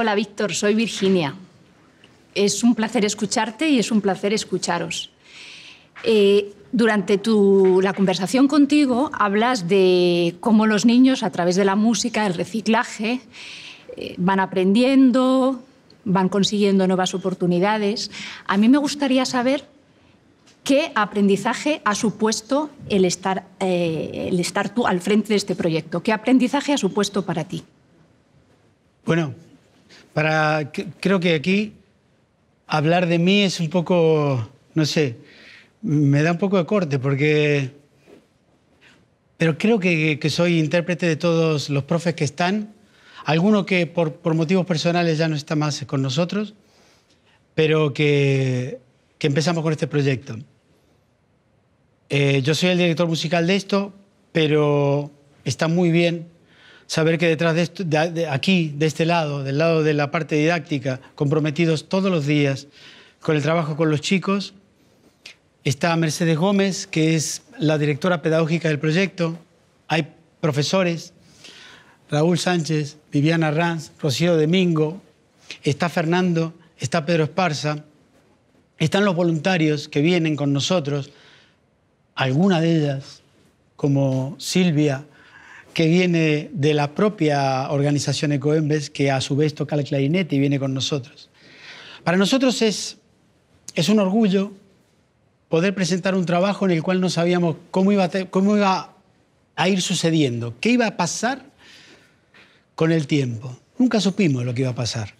Hola Víctor, soy Virginia. Es un placer escucharte y es un placer escucharos. Eh, durante la conversación contigo hablas de cómo los niños a través de la música, el reciclaje, eh, van aprendiendo, van consiguiendo nuevas oportunidades. A mí me gustaría saber qué aprendizaje ha supuesto el estar, eh, el estar tú al frente de este proyecto. ¿Qué aprendizaje ha supuesto para ti? Bueno, creo que aquí hablar de mí es un poco, no sé, me da un poco de corte porque... Pero creo que, soy intérprete de todos los profes que están, algunos que por, motivos personales ya no están más con nosotros, pero que, empezamos con este proyecto. Eh, yo soy el director musical de esto, pero está muy bien saber que detrás de, esto, aquí, de este lado, del lado de la parte didáctica, comprometidos todos los días con el trabajo con los chicos, está Mercedes Gómez, que es la directora pedagógica del proyecto. Hay profesores, Raúl Sánchez, Viviana Ranz, Rocío Domingo, está Fernando, está Pedro Esparza, están los voluntarios que vienen con nosotros, Alguna de ellas, como Silvia, que viene de la propia organización Ecoembes, que a su vez toca el clarinete y viene con nosotros. Para nosotros es, es un orgullo poder presentar un trabajo en el cual no sabíamos cómo iba, cómo iba a ir sucediendo, qué iba a pasar con el tiempo. Nunca supimos lo que iba a pasar.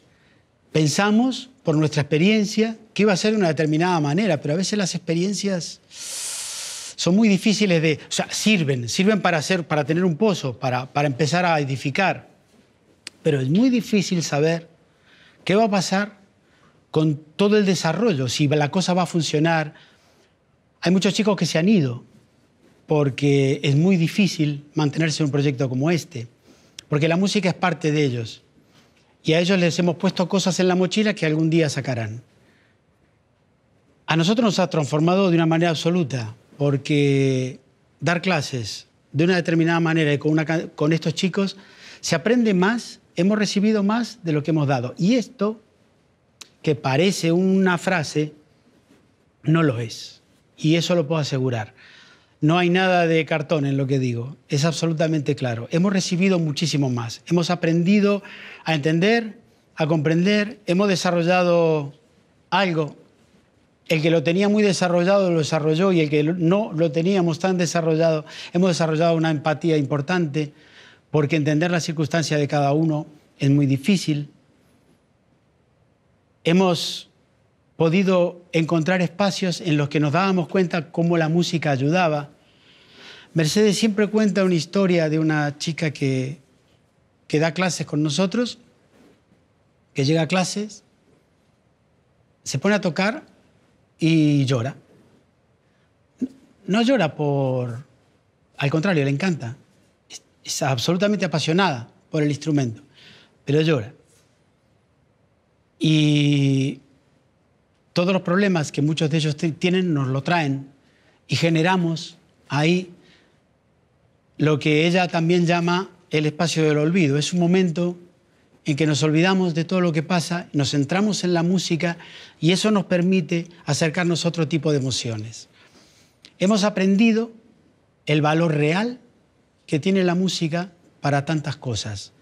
Pensamos, por nuestra experiencia, que iba a ser de una determinada manera, pero a veces las experiencias son muy difíciles de... O sea, sirven, sirven para, hacer, para tener un pozo, para, para empezar a edificar. Pero es muy difícil saber qué va a pasar con todo el desarrollo, si la cosa va a funcionar. Hay muchos chicos que se han ido porque es muy difícil mantenerse en un proyecto como este, porque la música es parte de ellos y a ellos les hemos puesto cosas en la mochila que algún día sacarán. A nosotros nos ha transformado de una manera absoluta porque dar clases de una determinada manera y con, con estos chicos, se aprende más, hemos recibido más de lo que hemos dado. Y esto, que parece una frase, no lo es. Y eso lo puedo asegurar. No hay nada de cartón en lo que digo, es absolutamente claro. Hemos recibido muchísimo más, hemos aprendido a entender, a comprender, hemos desarrollado algo el que lo tenía muy desarrollado lo desarrolló y el que no lo teníamos tan desarrollado, hemos desarrollado una empatía importante porque entender la circunstancia de cada uno es muy difícil. Hemos podido encontrar espacios en los que nos dábamos cuenta cómo la música ayudaba. Mercedes siempre cuenta una historia de una chica que, que da clases con nosotros, que llega a clases, se pone a tocar y llora. No llora por... Al contrario, le encanta. Es, absolutamente apasionada por el instrumento, pero llora. Y todos los problemas que muchos de ellos tienen nos lo traen y generamos ahí lo que ella también llama el espacio del olvido. Es un momento en que nos olvidamos de todo lo que pasa, nos centramos en la música y eso nos permite acercarnos a otro tipo de emociones. Hemos aprendido el valor real que tiene la música para tantas cosas.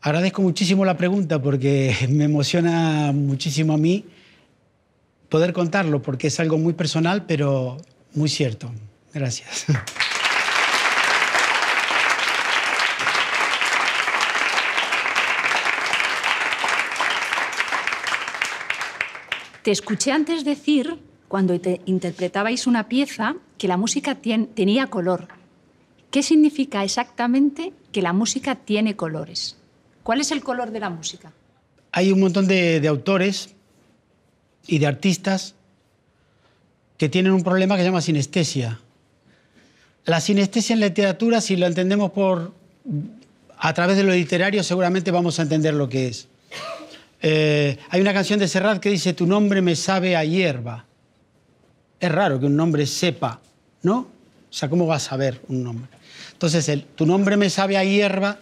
Agradezco muchísimo la pregunta porque me emociona muchísimo a mí poder contarlo porque es algo muy personal pero muy cierto. Gracias. Te escuché antes decir, cuando te interpretabais una pieza, que la música tenía color. ¿Qué significa exactamente que la música tiene colores? ¿Cuál es el color de la música? Hay un montón de, autores y de artistas que tienen un problema que se llama sinestesia. La sinestesia en la literatura, si lo entendemos por, a través de lo literario, seguramente vamos a entender lo que es. Eh, hay una canción de Serrat que dice, tu nombre me sabe a hierba. Es raro que un nombre sepa, ¿no? O sea, ¿cómo va a saber un nombre? Entonces, el, tu nombre me sabe a hierba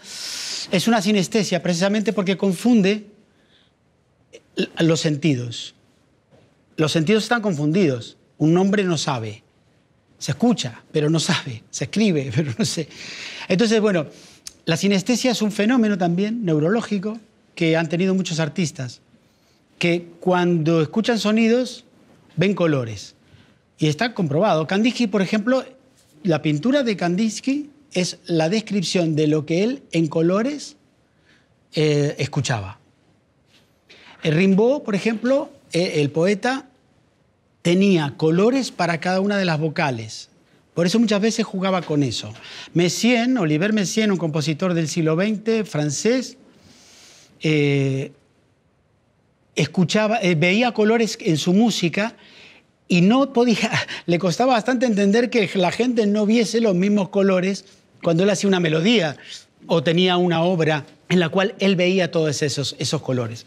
es una sinestesia precisamente porque confunde los sentidos. Los sentidos están confundidos. Un nombre no sabe. Se escucha, pero no sabe. Se escribe, pero no sé. Entonces, bueno, la sinestesia es un fenómeno también neurológico que han tenido muchos artistas, que cuando escuchan sonidos ven colores. Y está comprobado. Kandinsky, por ejemplo, la pintura de Kandinsky es la descripción de lo que él en colores eh, escuchaba. El eh, Rimbaud, por ejemplo, eh, el poeta, tenía colores para cada una de las vocales. Por eso muchas veces jugaba con eso. Messien, Oliver Messien, un compositor del siglo XX francés, eh, escuchaba, eh, veía colores en su música y no podía, le costaba bastante entender que la gente no viese los mismos colores cuando él hacía una melodía o tenía una obra en la cual él veía todos esos, esos colores.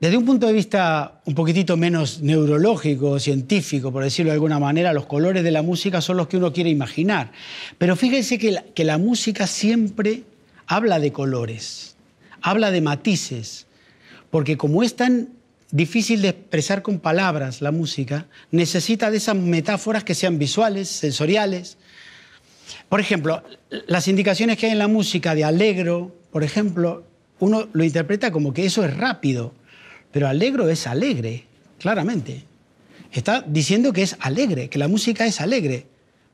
Desde un punto de vista un poquitito menos neurológico, científico, por decirlo de alguna manera, los colores de la música son los que uno quiere imaginar. Pero fíjense que que la música siempre habla de colores, habla de matices, porque como es tan difícil de expresar con palabras la música, necesita de esas metáforas que sean visuales, sensoriales. Por ejemplo, las indicaciones que hay en la música de alegro, por ejemplo, uno lo interpreta como que eso es rápido, pero alegro es alegre, claramente. Está diciendo que es alegre, que la música es alegre.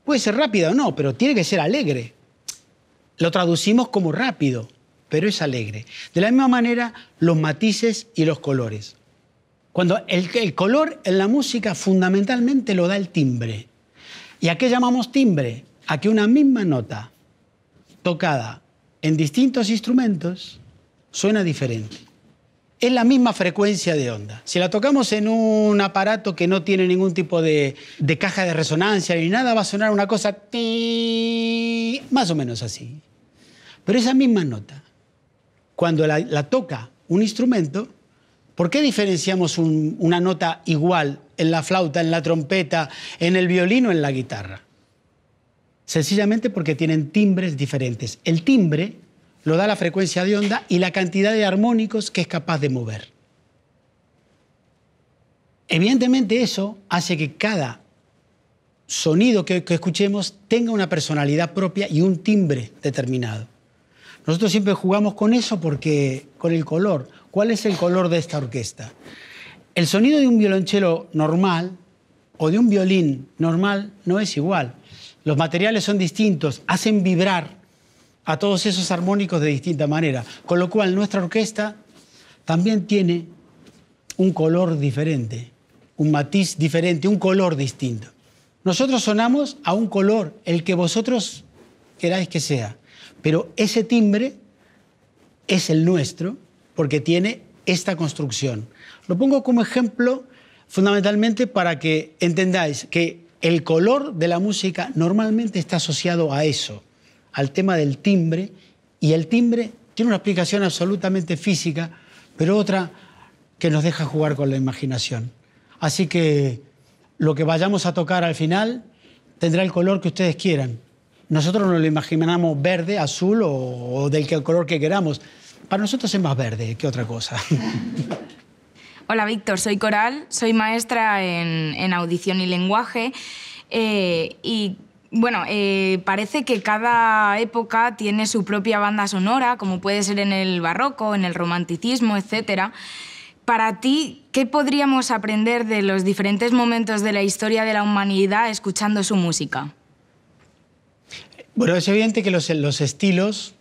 Puede ser rápida o no, pero tiene que ser alegre lo traducimos como rápido, pero es alegre. De la misma manera, los matices y los colores. Cuando el, el color en la música fundamentalmente lo da el timbre. ¿Y a qué llamamos timbre? A que una misma nota tocada en distintos instrumentos suena diferente es la misma frecuencia de onda. Si la tocamos en un aparato que no tiene ningún tipo de, caja de resonancia ni nada, va a sonar una cosa más o menos así. Pero esa misma nota, cuando la, toca un instrumento, ¿por qué diferenciamos una nota igual en la flauta, en la trompeta, en el violín o en la guitarra? Sencillamente porque tienen timbres diferentes. El timbre lo da la frecuencia de onda y la cantidad de armónicos que es capaz de mover. Evidentemente eso hace que cada sonido que, escuchemos tenga una personalidad propia y un timbre determinado. Nosotros siempre jugamos con eso porque con el color. ¿Cuál es el color de esta orquesta? El sonido de un violonchelo normal o de un violín normal no es igual. Los materiales son distintos, hacen vibrar a todos esos armónicos de distinta manera. Con lo cual nuestra orquesta también tiene un color diferente, un matiz diferente, un color distinto. Nosotros sonamos a un color, el que vosotros queráis que sea, pero ese timbre es el nuestro porque tiene esta construcción. Lo pongo como ejemplo fundamentalmente para que entendáis que el color de la música normalmente está asociado a eso al tema del timbre y el timbre tiene una explicación absolutamente física, pero otra que nos deja jugar con la imaginación. Así que lo que vayamos a tocar al final tendrá el color que ustedes quieran. Nosotros nos lo imaginamos verde, azul o, del color que queramos. Para nosotros es más verde que otra cosa. Hola Víctor, soy Coral, soy maestra en, audición y lenguaje eh, y bueno, eh, parece que cada época tiene su propia banda sonora, como puede ser en el barroco, en el romanticismo, etc. Para ti, ¿qué podríamos aprender de los diferentes momentos de la historia de la humanidad escuchando su música? Bueno, es evidente que los, estilos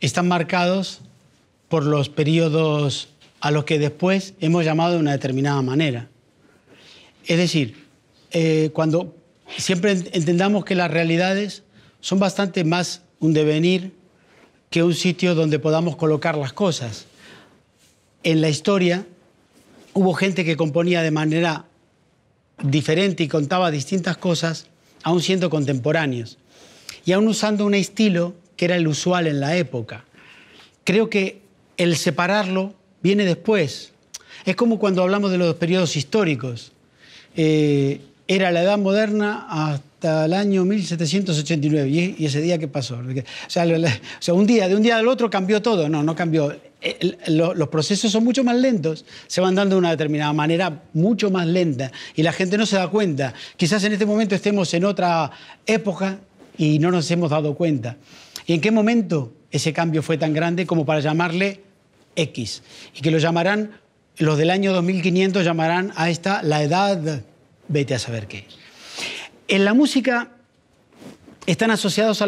están marcados por los periodos a los que después hemos llamado de una determinada manera. Es decir, eh, cuando, siempre entendamos que las realidades son bastante más un devenir que un sitio donde podamos colocar las cosas. En la historia hubo gente que componía de manera diferente y contaba distintas cosas, aún siendo contemporáneos, y aún usando un estilo que era el usual en la época. Creo que el separarlo viene después. Es como cuando hablamos de los periodos históricos. Eh, era la edad moderna hasta el año 1789. ¿Y, ese día qué pasó? o, sea, un día, de un día al otro cambió todo. No, no cambió. Eh, los procesos son mucho más lentos, se van dando de una determinada manera mucho más lenta y la gente no se da cuenta. Quizás en este momento estemos en otra época y no nos hemos dado cuenta. ¿Y en qué momento ese cambio fue tan grande como para llamarle X? Y que lo llamarán, los del año 2500 llamarán a esta la edad vete a saber qué. En la música están asociados a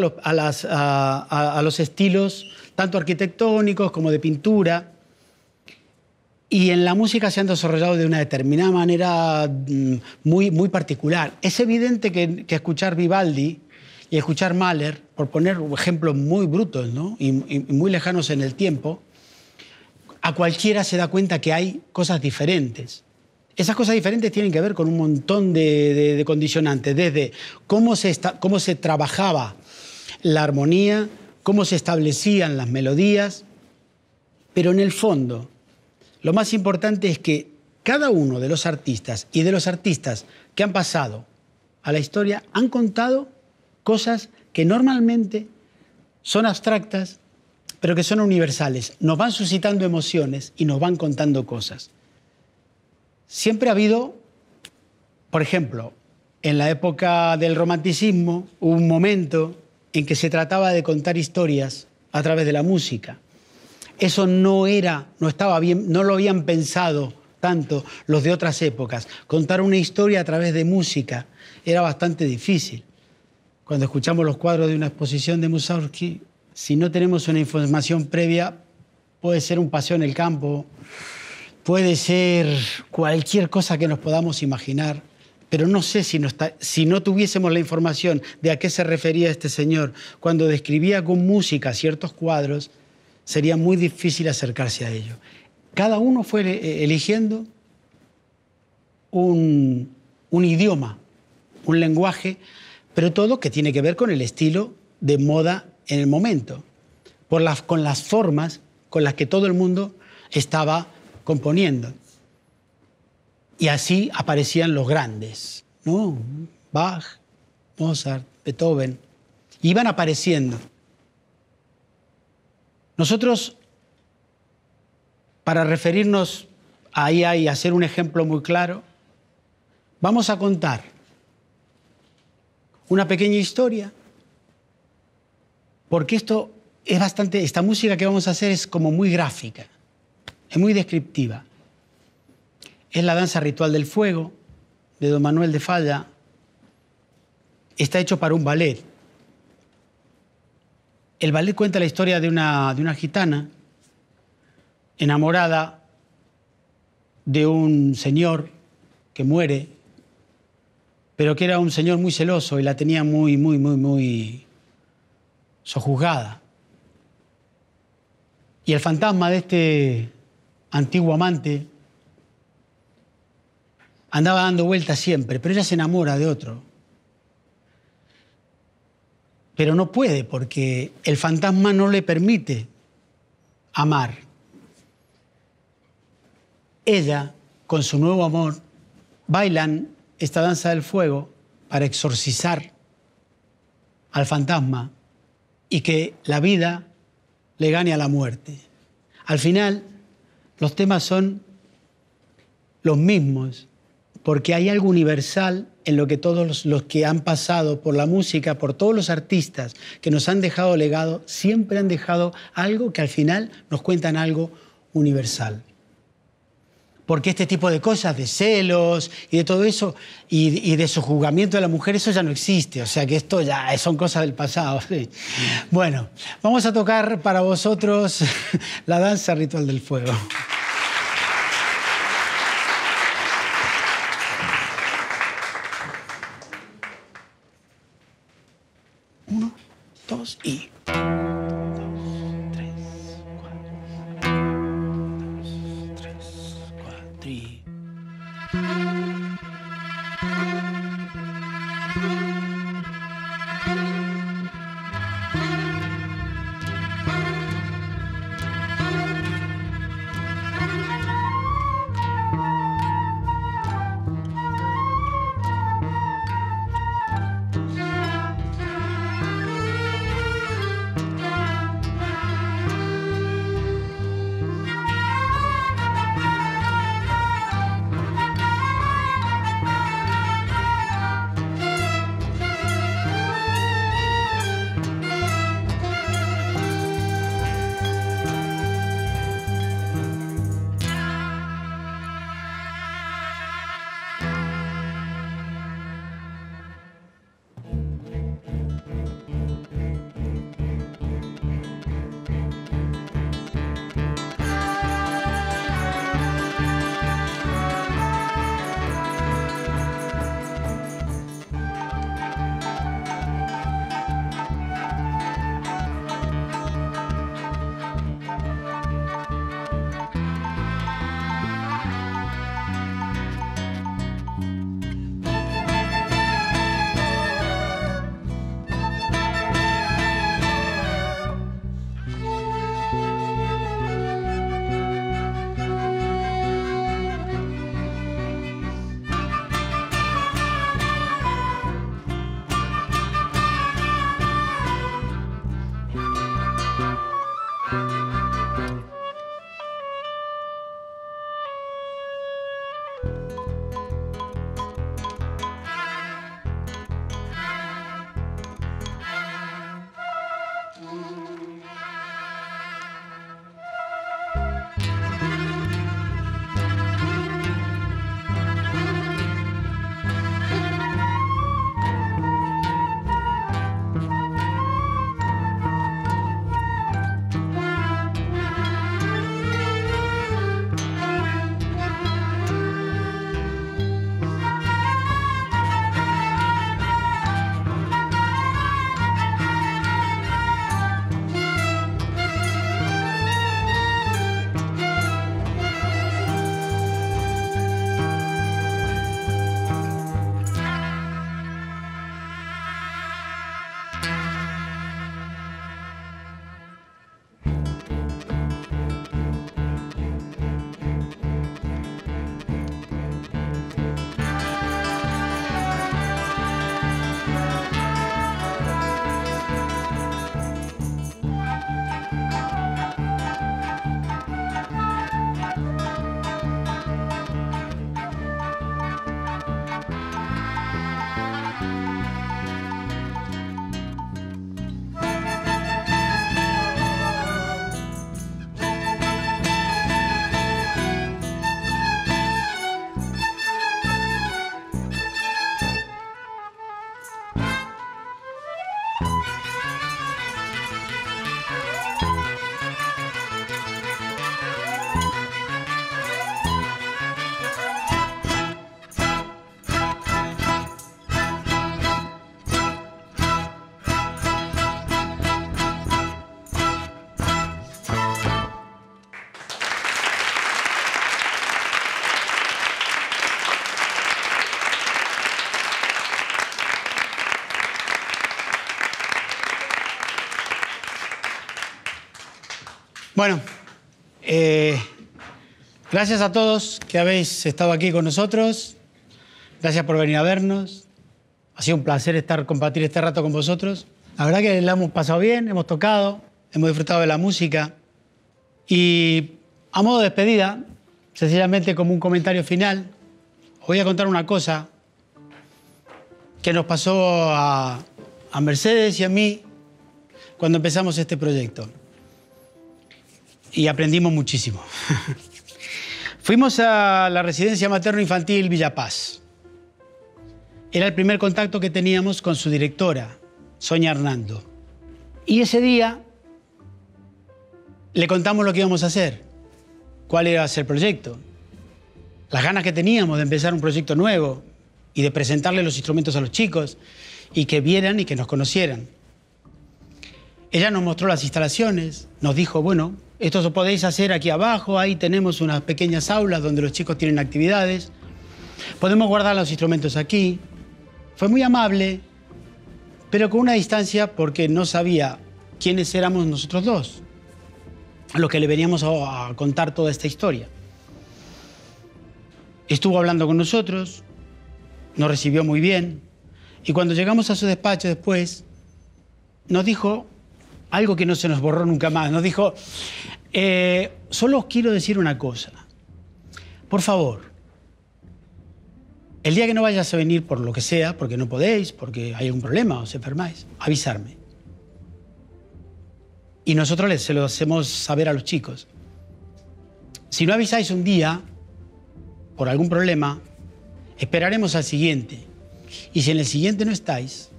los, estilos tanto arquitectónicos como de pintura. Y en la música se han desarrollado de una determinada manera mm, muy, muy particular. Es evidente que, escuchar Vivaldi y escuchar Mahler, por poner ejemplos muy brutos y, y, muy lejanos en el tiempo, a cualquiera se da cuenta que hay cosas diferentes. Esas cosas diferentes tienen que ver con un montón de, condicionantes, desde cómo se trabajaba la armonía, cómo se establecían las melodías, pero en el fondo, lo más importante es que cada uno de los artistas y de los artistas que han pasado a la historia han contado cosas que normalmente son abstractas, pero que son universales. Nos van suscitando emociones y nos van contando cosas. Siempre ha habido, por ejemplo, en la época del romanticismo, un momento en que se trataba de contar historias a través de la música. Eso no era, no estaba bien, no lo habían pensado tanto los de otras épocas. Contar una historia a través de música era bastante difícil. Cuando escuchamos los cuadros de una exposición de Mussorgsky, si no tenemos una información previa, puede ser un paseo en el campo, puede ser cualquier cosa que nos podamos imaginar, pero no sé si no, tuviésemos la información de a qué se refería este señor cuando describía con música ciertos cuadros, sería muy difícil acercarse a ello. Cada uno fue eh, eligiendo un, idioma, un lenguaje, pero todo que tiene que ver con el estilo de moda en el momento, con las formas con las que todo el mundo estaba componiendo. Y así aparecían los grandes, ¿no? Bach, Mozart, Beethoven. Iban apareciendo. Nosotros, para referirnos a ella y hacer un ejemplo muy claro, vamos a contar una pequeña historia, porque esto es bastante, esta música que vamos a hacer es como muy gráfica es muy descriptiva. Es la danza ritual del fuego de Don Manuel de Falla. Está hecho para un ballet. El ballet cuenta la historia de una, de una gitana enamorada de un señor que muere, pero que era un señor muy celoso y la tenía muy, muy, muy, muy sojuzgada. Y el fantasma de este antiguo amante, andaba dando vueltas siempre, pero ella se enamora de otro. Pero no puede porque el fantasma no le permite amar. Ella, con su nuevo amor, bailan esta danza del fuego para exorcizar al fantasma y que la vida le gane a la muerte. Al final, los temas son los mismos, porque hay algo universal en lo que todos los que han pasado por la música, por todos los artistas que nos han dejado legado, siempre han dejado algo que al final nos cuentan algo universal porque este tipo de cosas, de celos y de todo eso, y, de su juzgamiento de la mujer, eso ya no existe. O sea que esto ya son cosas del pasado. Bueno, vamos a tocar para vosotros la danza ritual del fuego. Uno, dos y... Bueno, eh, gracias a todos que habéis estado aquí con nosotros. Gracias por venir a vernos. Ha sido un placer estar, compartir este rato con vosotros. La verdad que la hemos pasado bien, hemos tocado, hemos disfrutado de la música. Y a modo de despedida, sencillamente como un comentario final, os voy a contar una cosa que nos pasó a Mercedes y a mí cuando empezamos este proyecto y aprendimos muchísimo. Fuimos a la residencia materno-infantil Villapaz. Era el primer contacto que teníamos con su directora, Sonia Hernando. Y ese día le contamos lo que íbamos a hacer, cuál era a el proyecto, las ganas que teníamos de empezar un proyecto nuevo y de presentarle los instrumentos a los chicos y que vieran y que nos conocieran. Ella nos mostró las instalaciones, nos dijo, bueno, esto lo podéis hacer aquí abajo, ahí tenemos unas pequeñas aulas donde los chicos tienen actividades, podemos guardar los instrumentos aquí. Fue muy amable, pero con una distancia porque no sabía quiénes éramos nosotros dos, a los que le veníamos a, a contar toda esta historia. Estuvo hablando con nosotros, nos recibió muy bien, y cuando llegamos a su despacho después, nos dijo algo que no se nos borró nunca más. Nos dijo, eh, solo os quiero decir una cosa. Por favor, el día que no vayas a venir por lo que sea, porque no podéis, porque hay algún problema, os enfermáis, avisarme. Y nosotros les, se lo hacemos saber a los chicos. Si no avisáis un día, por algún problema, esperaremos al siguiente. Y si en el siguiente no estáis,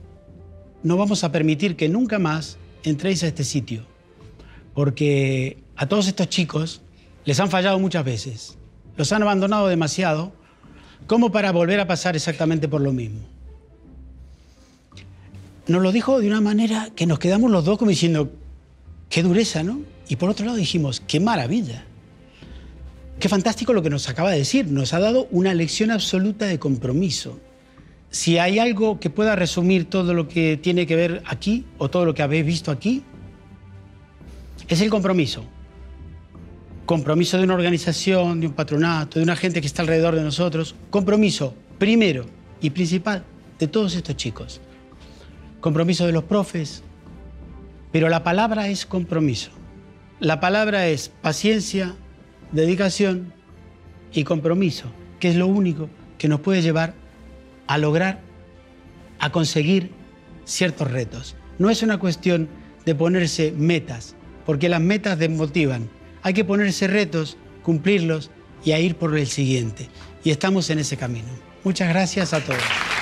no vamos a permitir que nunca más entréis a este sitio, porque a todos estos chicos les han fallado muchas veces, los han abandonado demasiado, como para volver a pasar exactamente por lo mismo. Nos lo dijo de una manera que nos quedamos los dos como diciendo, qué dureza, ¿no? Y por otro lado dijimos, qué maravilla. Qué fantástico lo que nos acaba de decir. Nos ha dado una lección absoluta de compromiso. Si hay algo que pueda resumir todo lo que tiene que ver aquí o todo lo que habéis visto aquí, es el compromiso. Compromiso de una organización, de un patronato, de una gente que está alrededor de nosotros. Compromiso, primero y principal, de todos estos chicos. Compromiso de los profes. Pero la palabra es compromiso. La palabra es paciencia, dedicación y compromiso, que es lo único que nos puede llevar a lograr, a conseguir ciertos retos. No es una cuestión de ponerse metas, porque las metas desmotivan. Hay que ponerse retos, cumplirlos y a ir por el siguiente. Y estamos en ese camino. Muchas gracias a todos.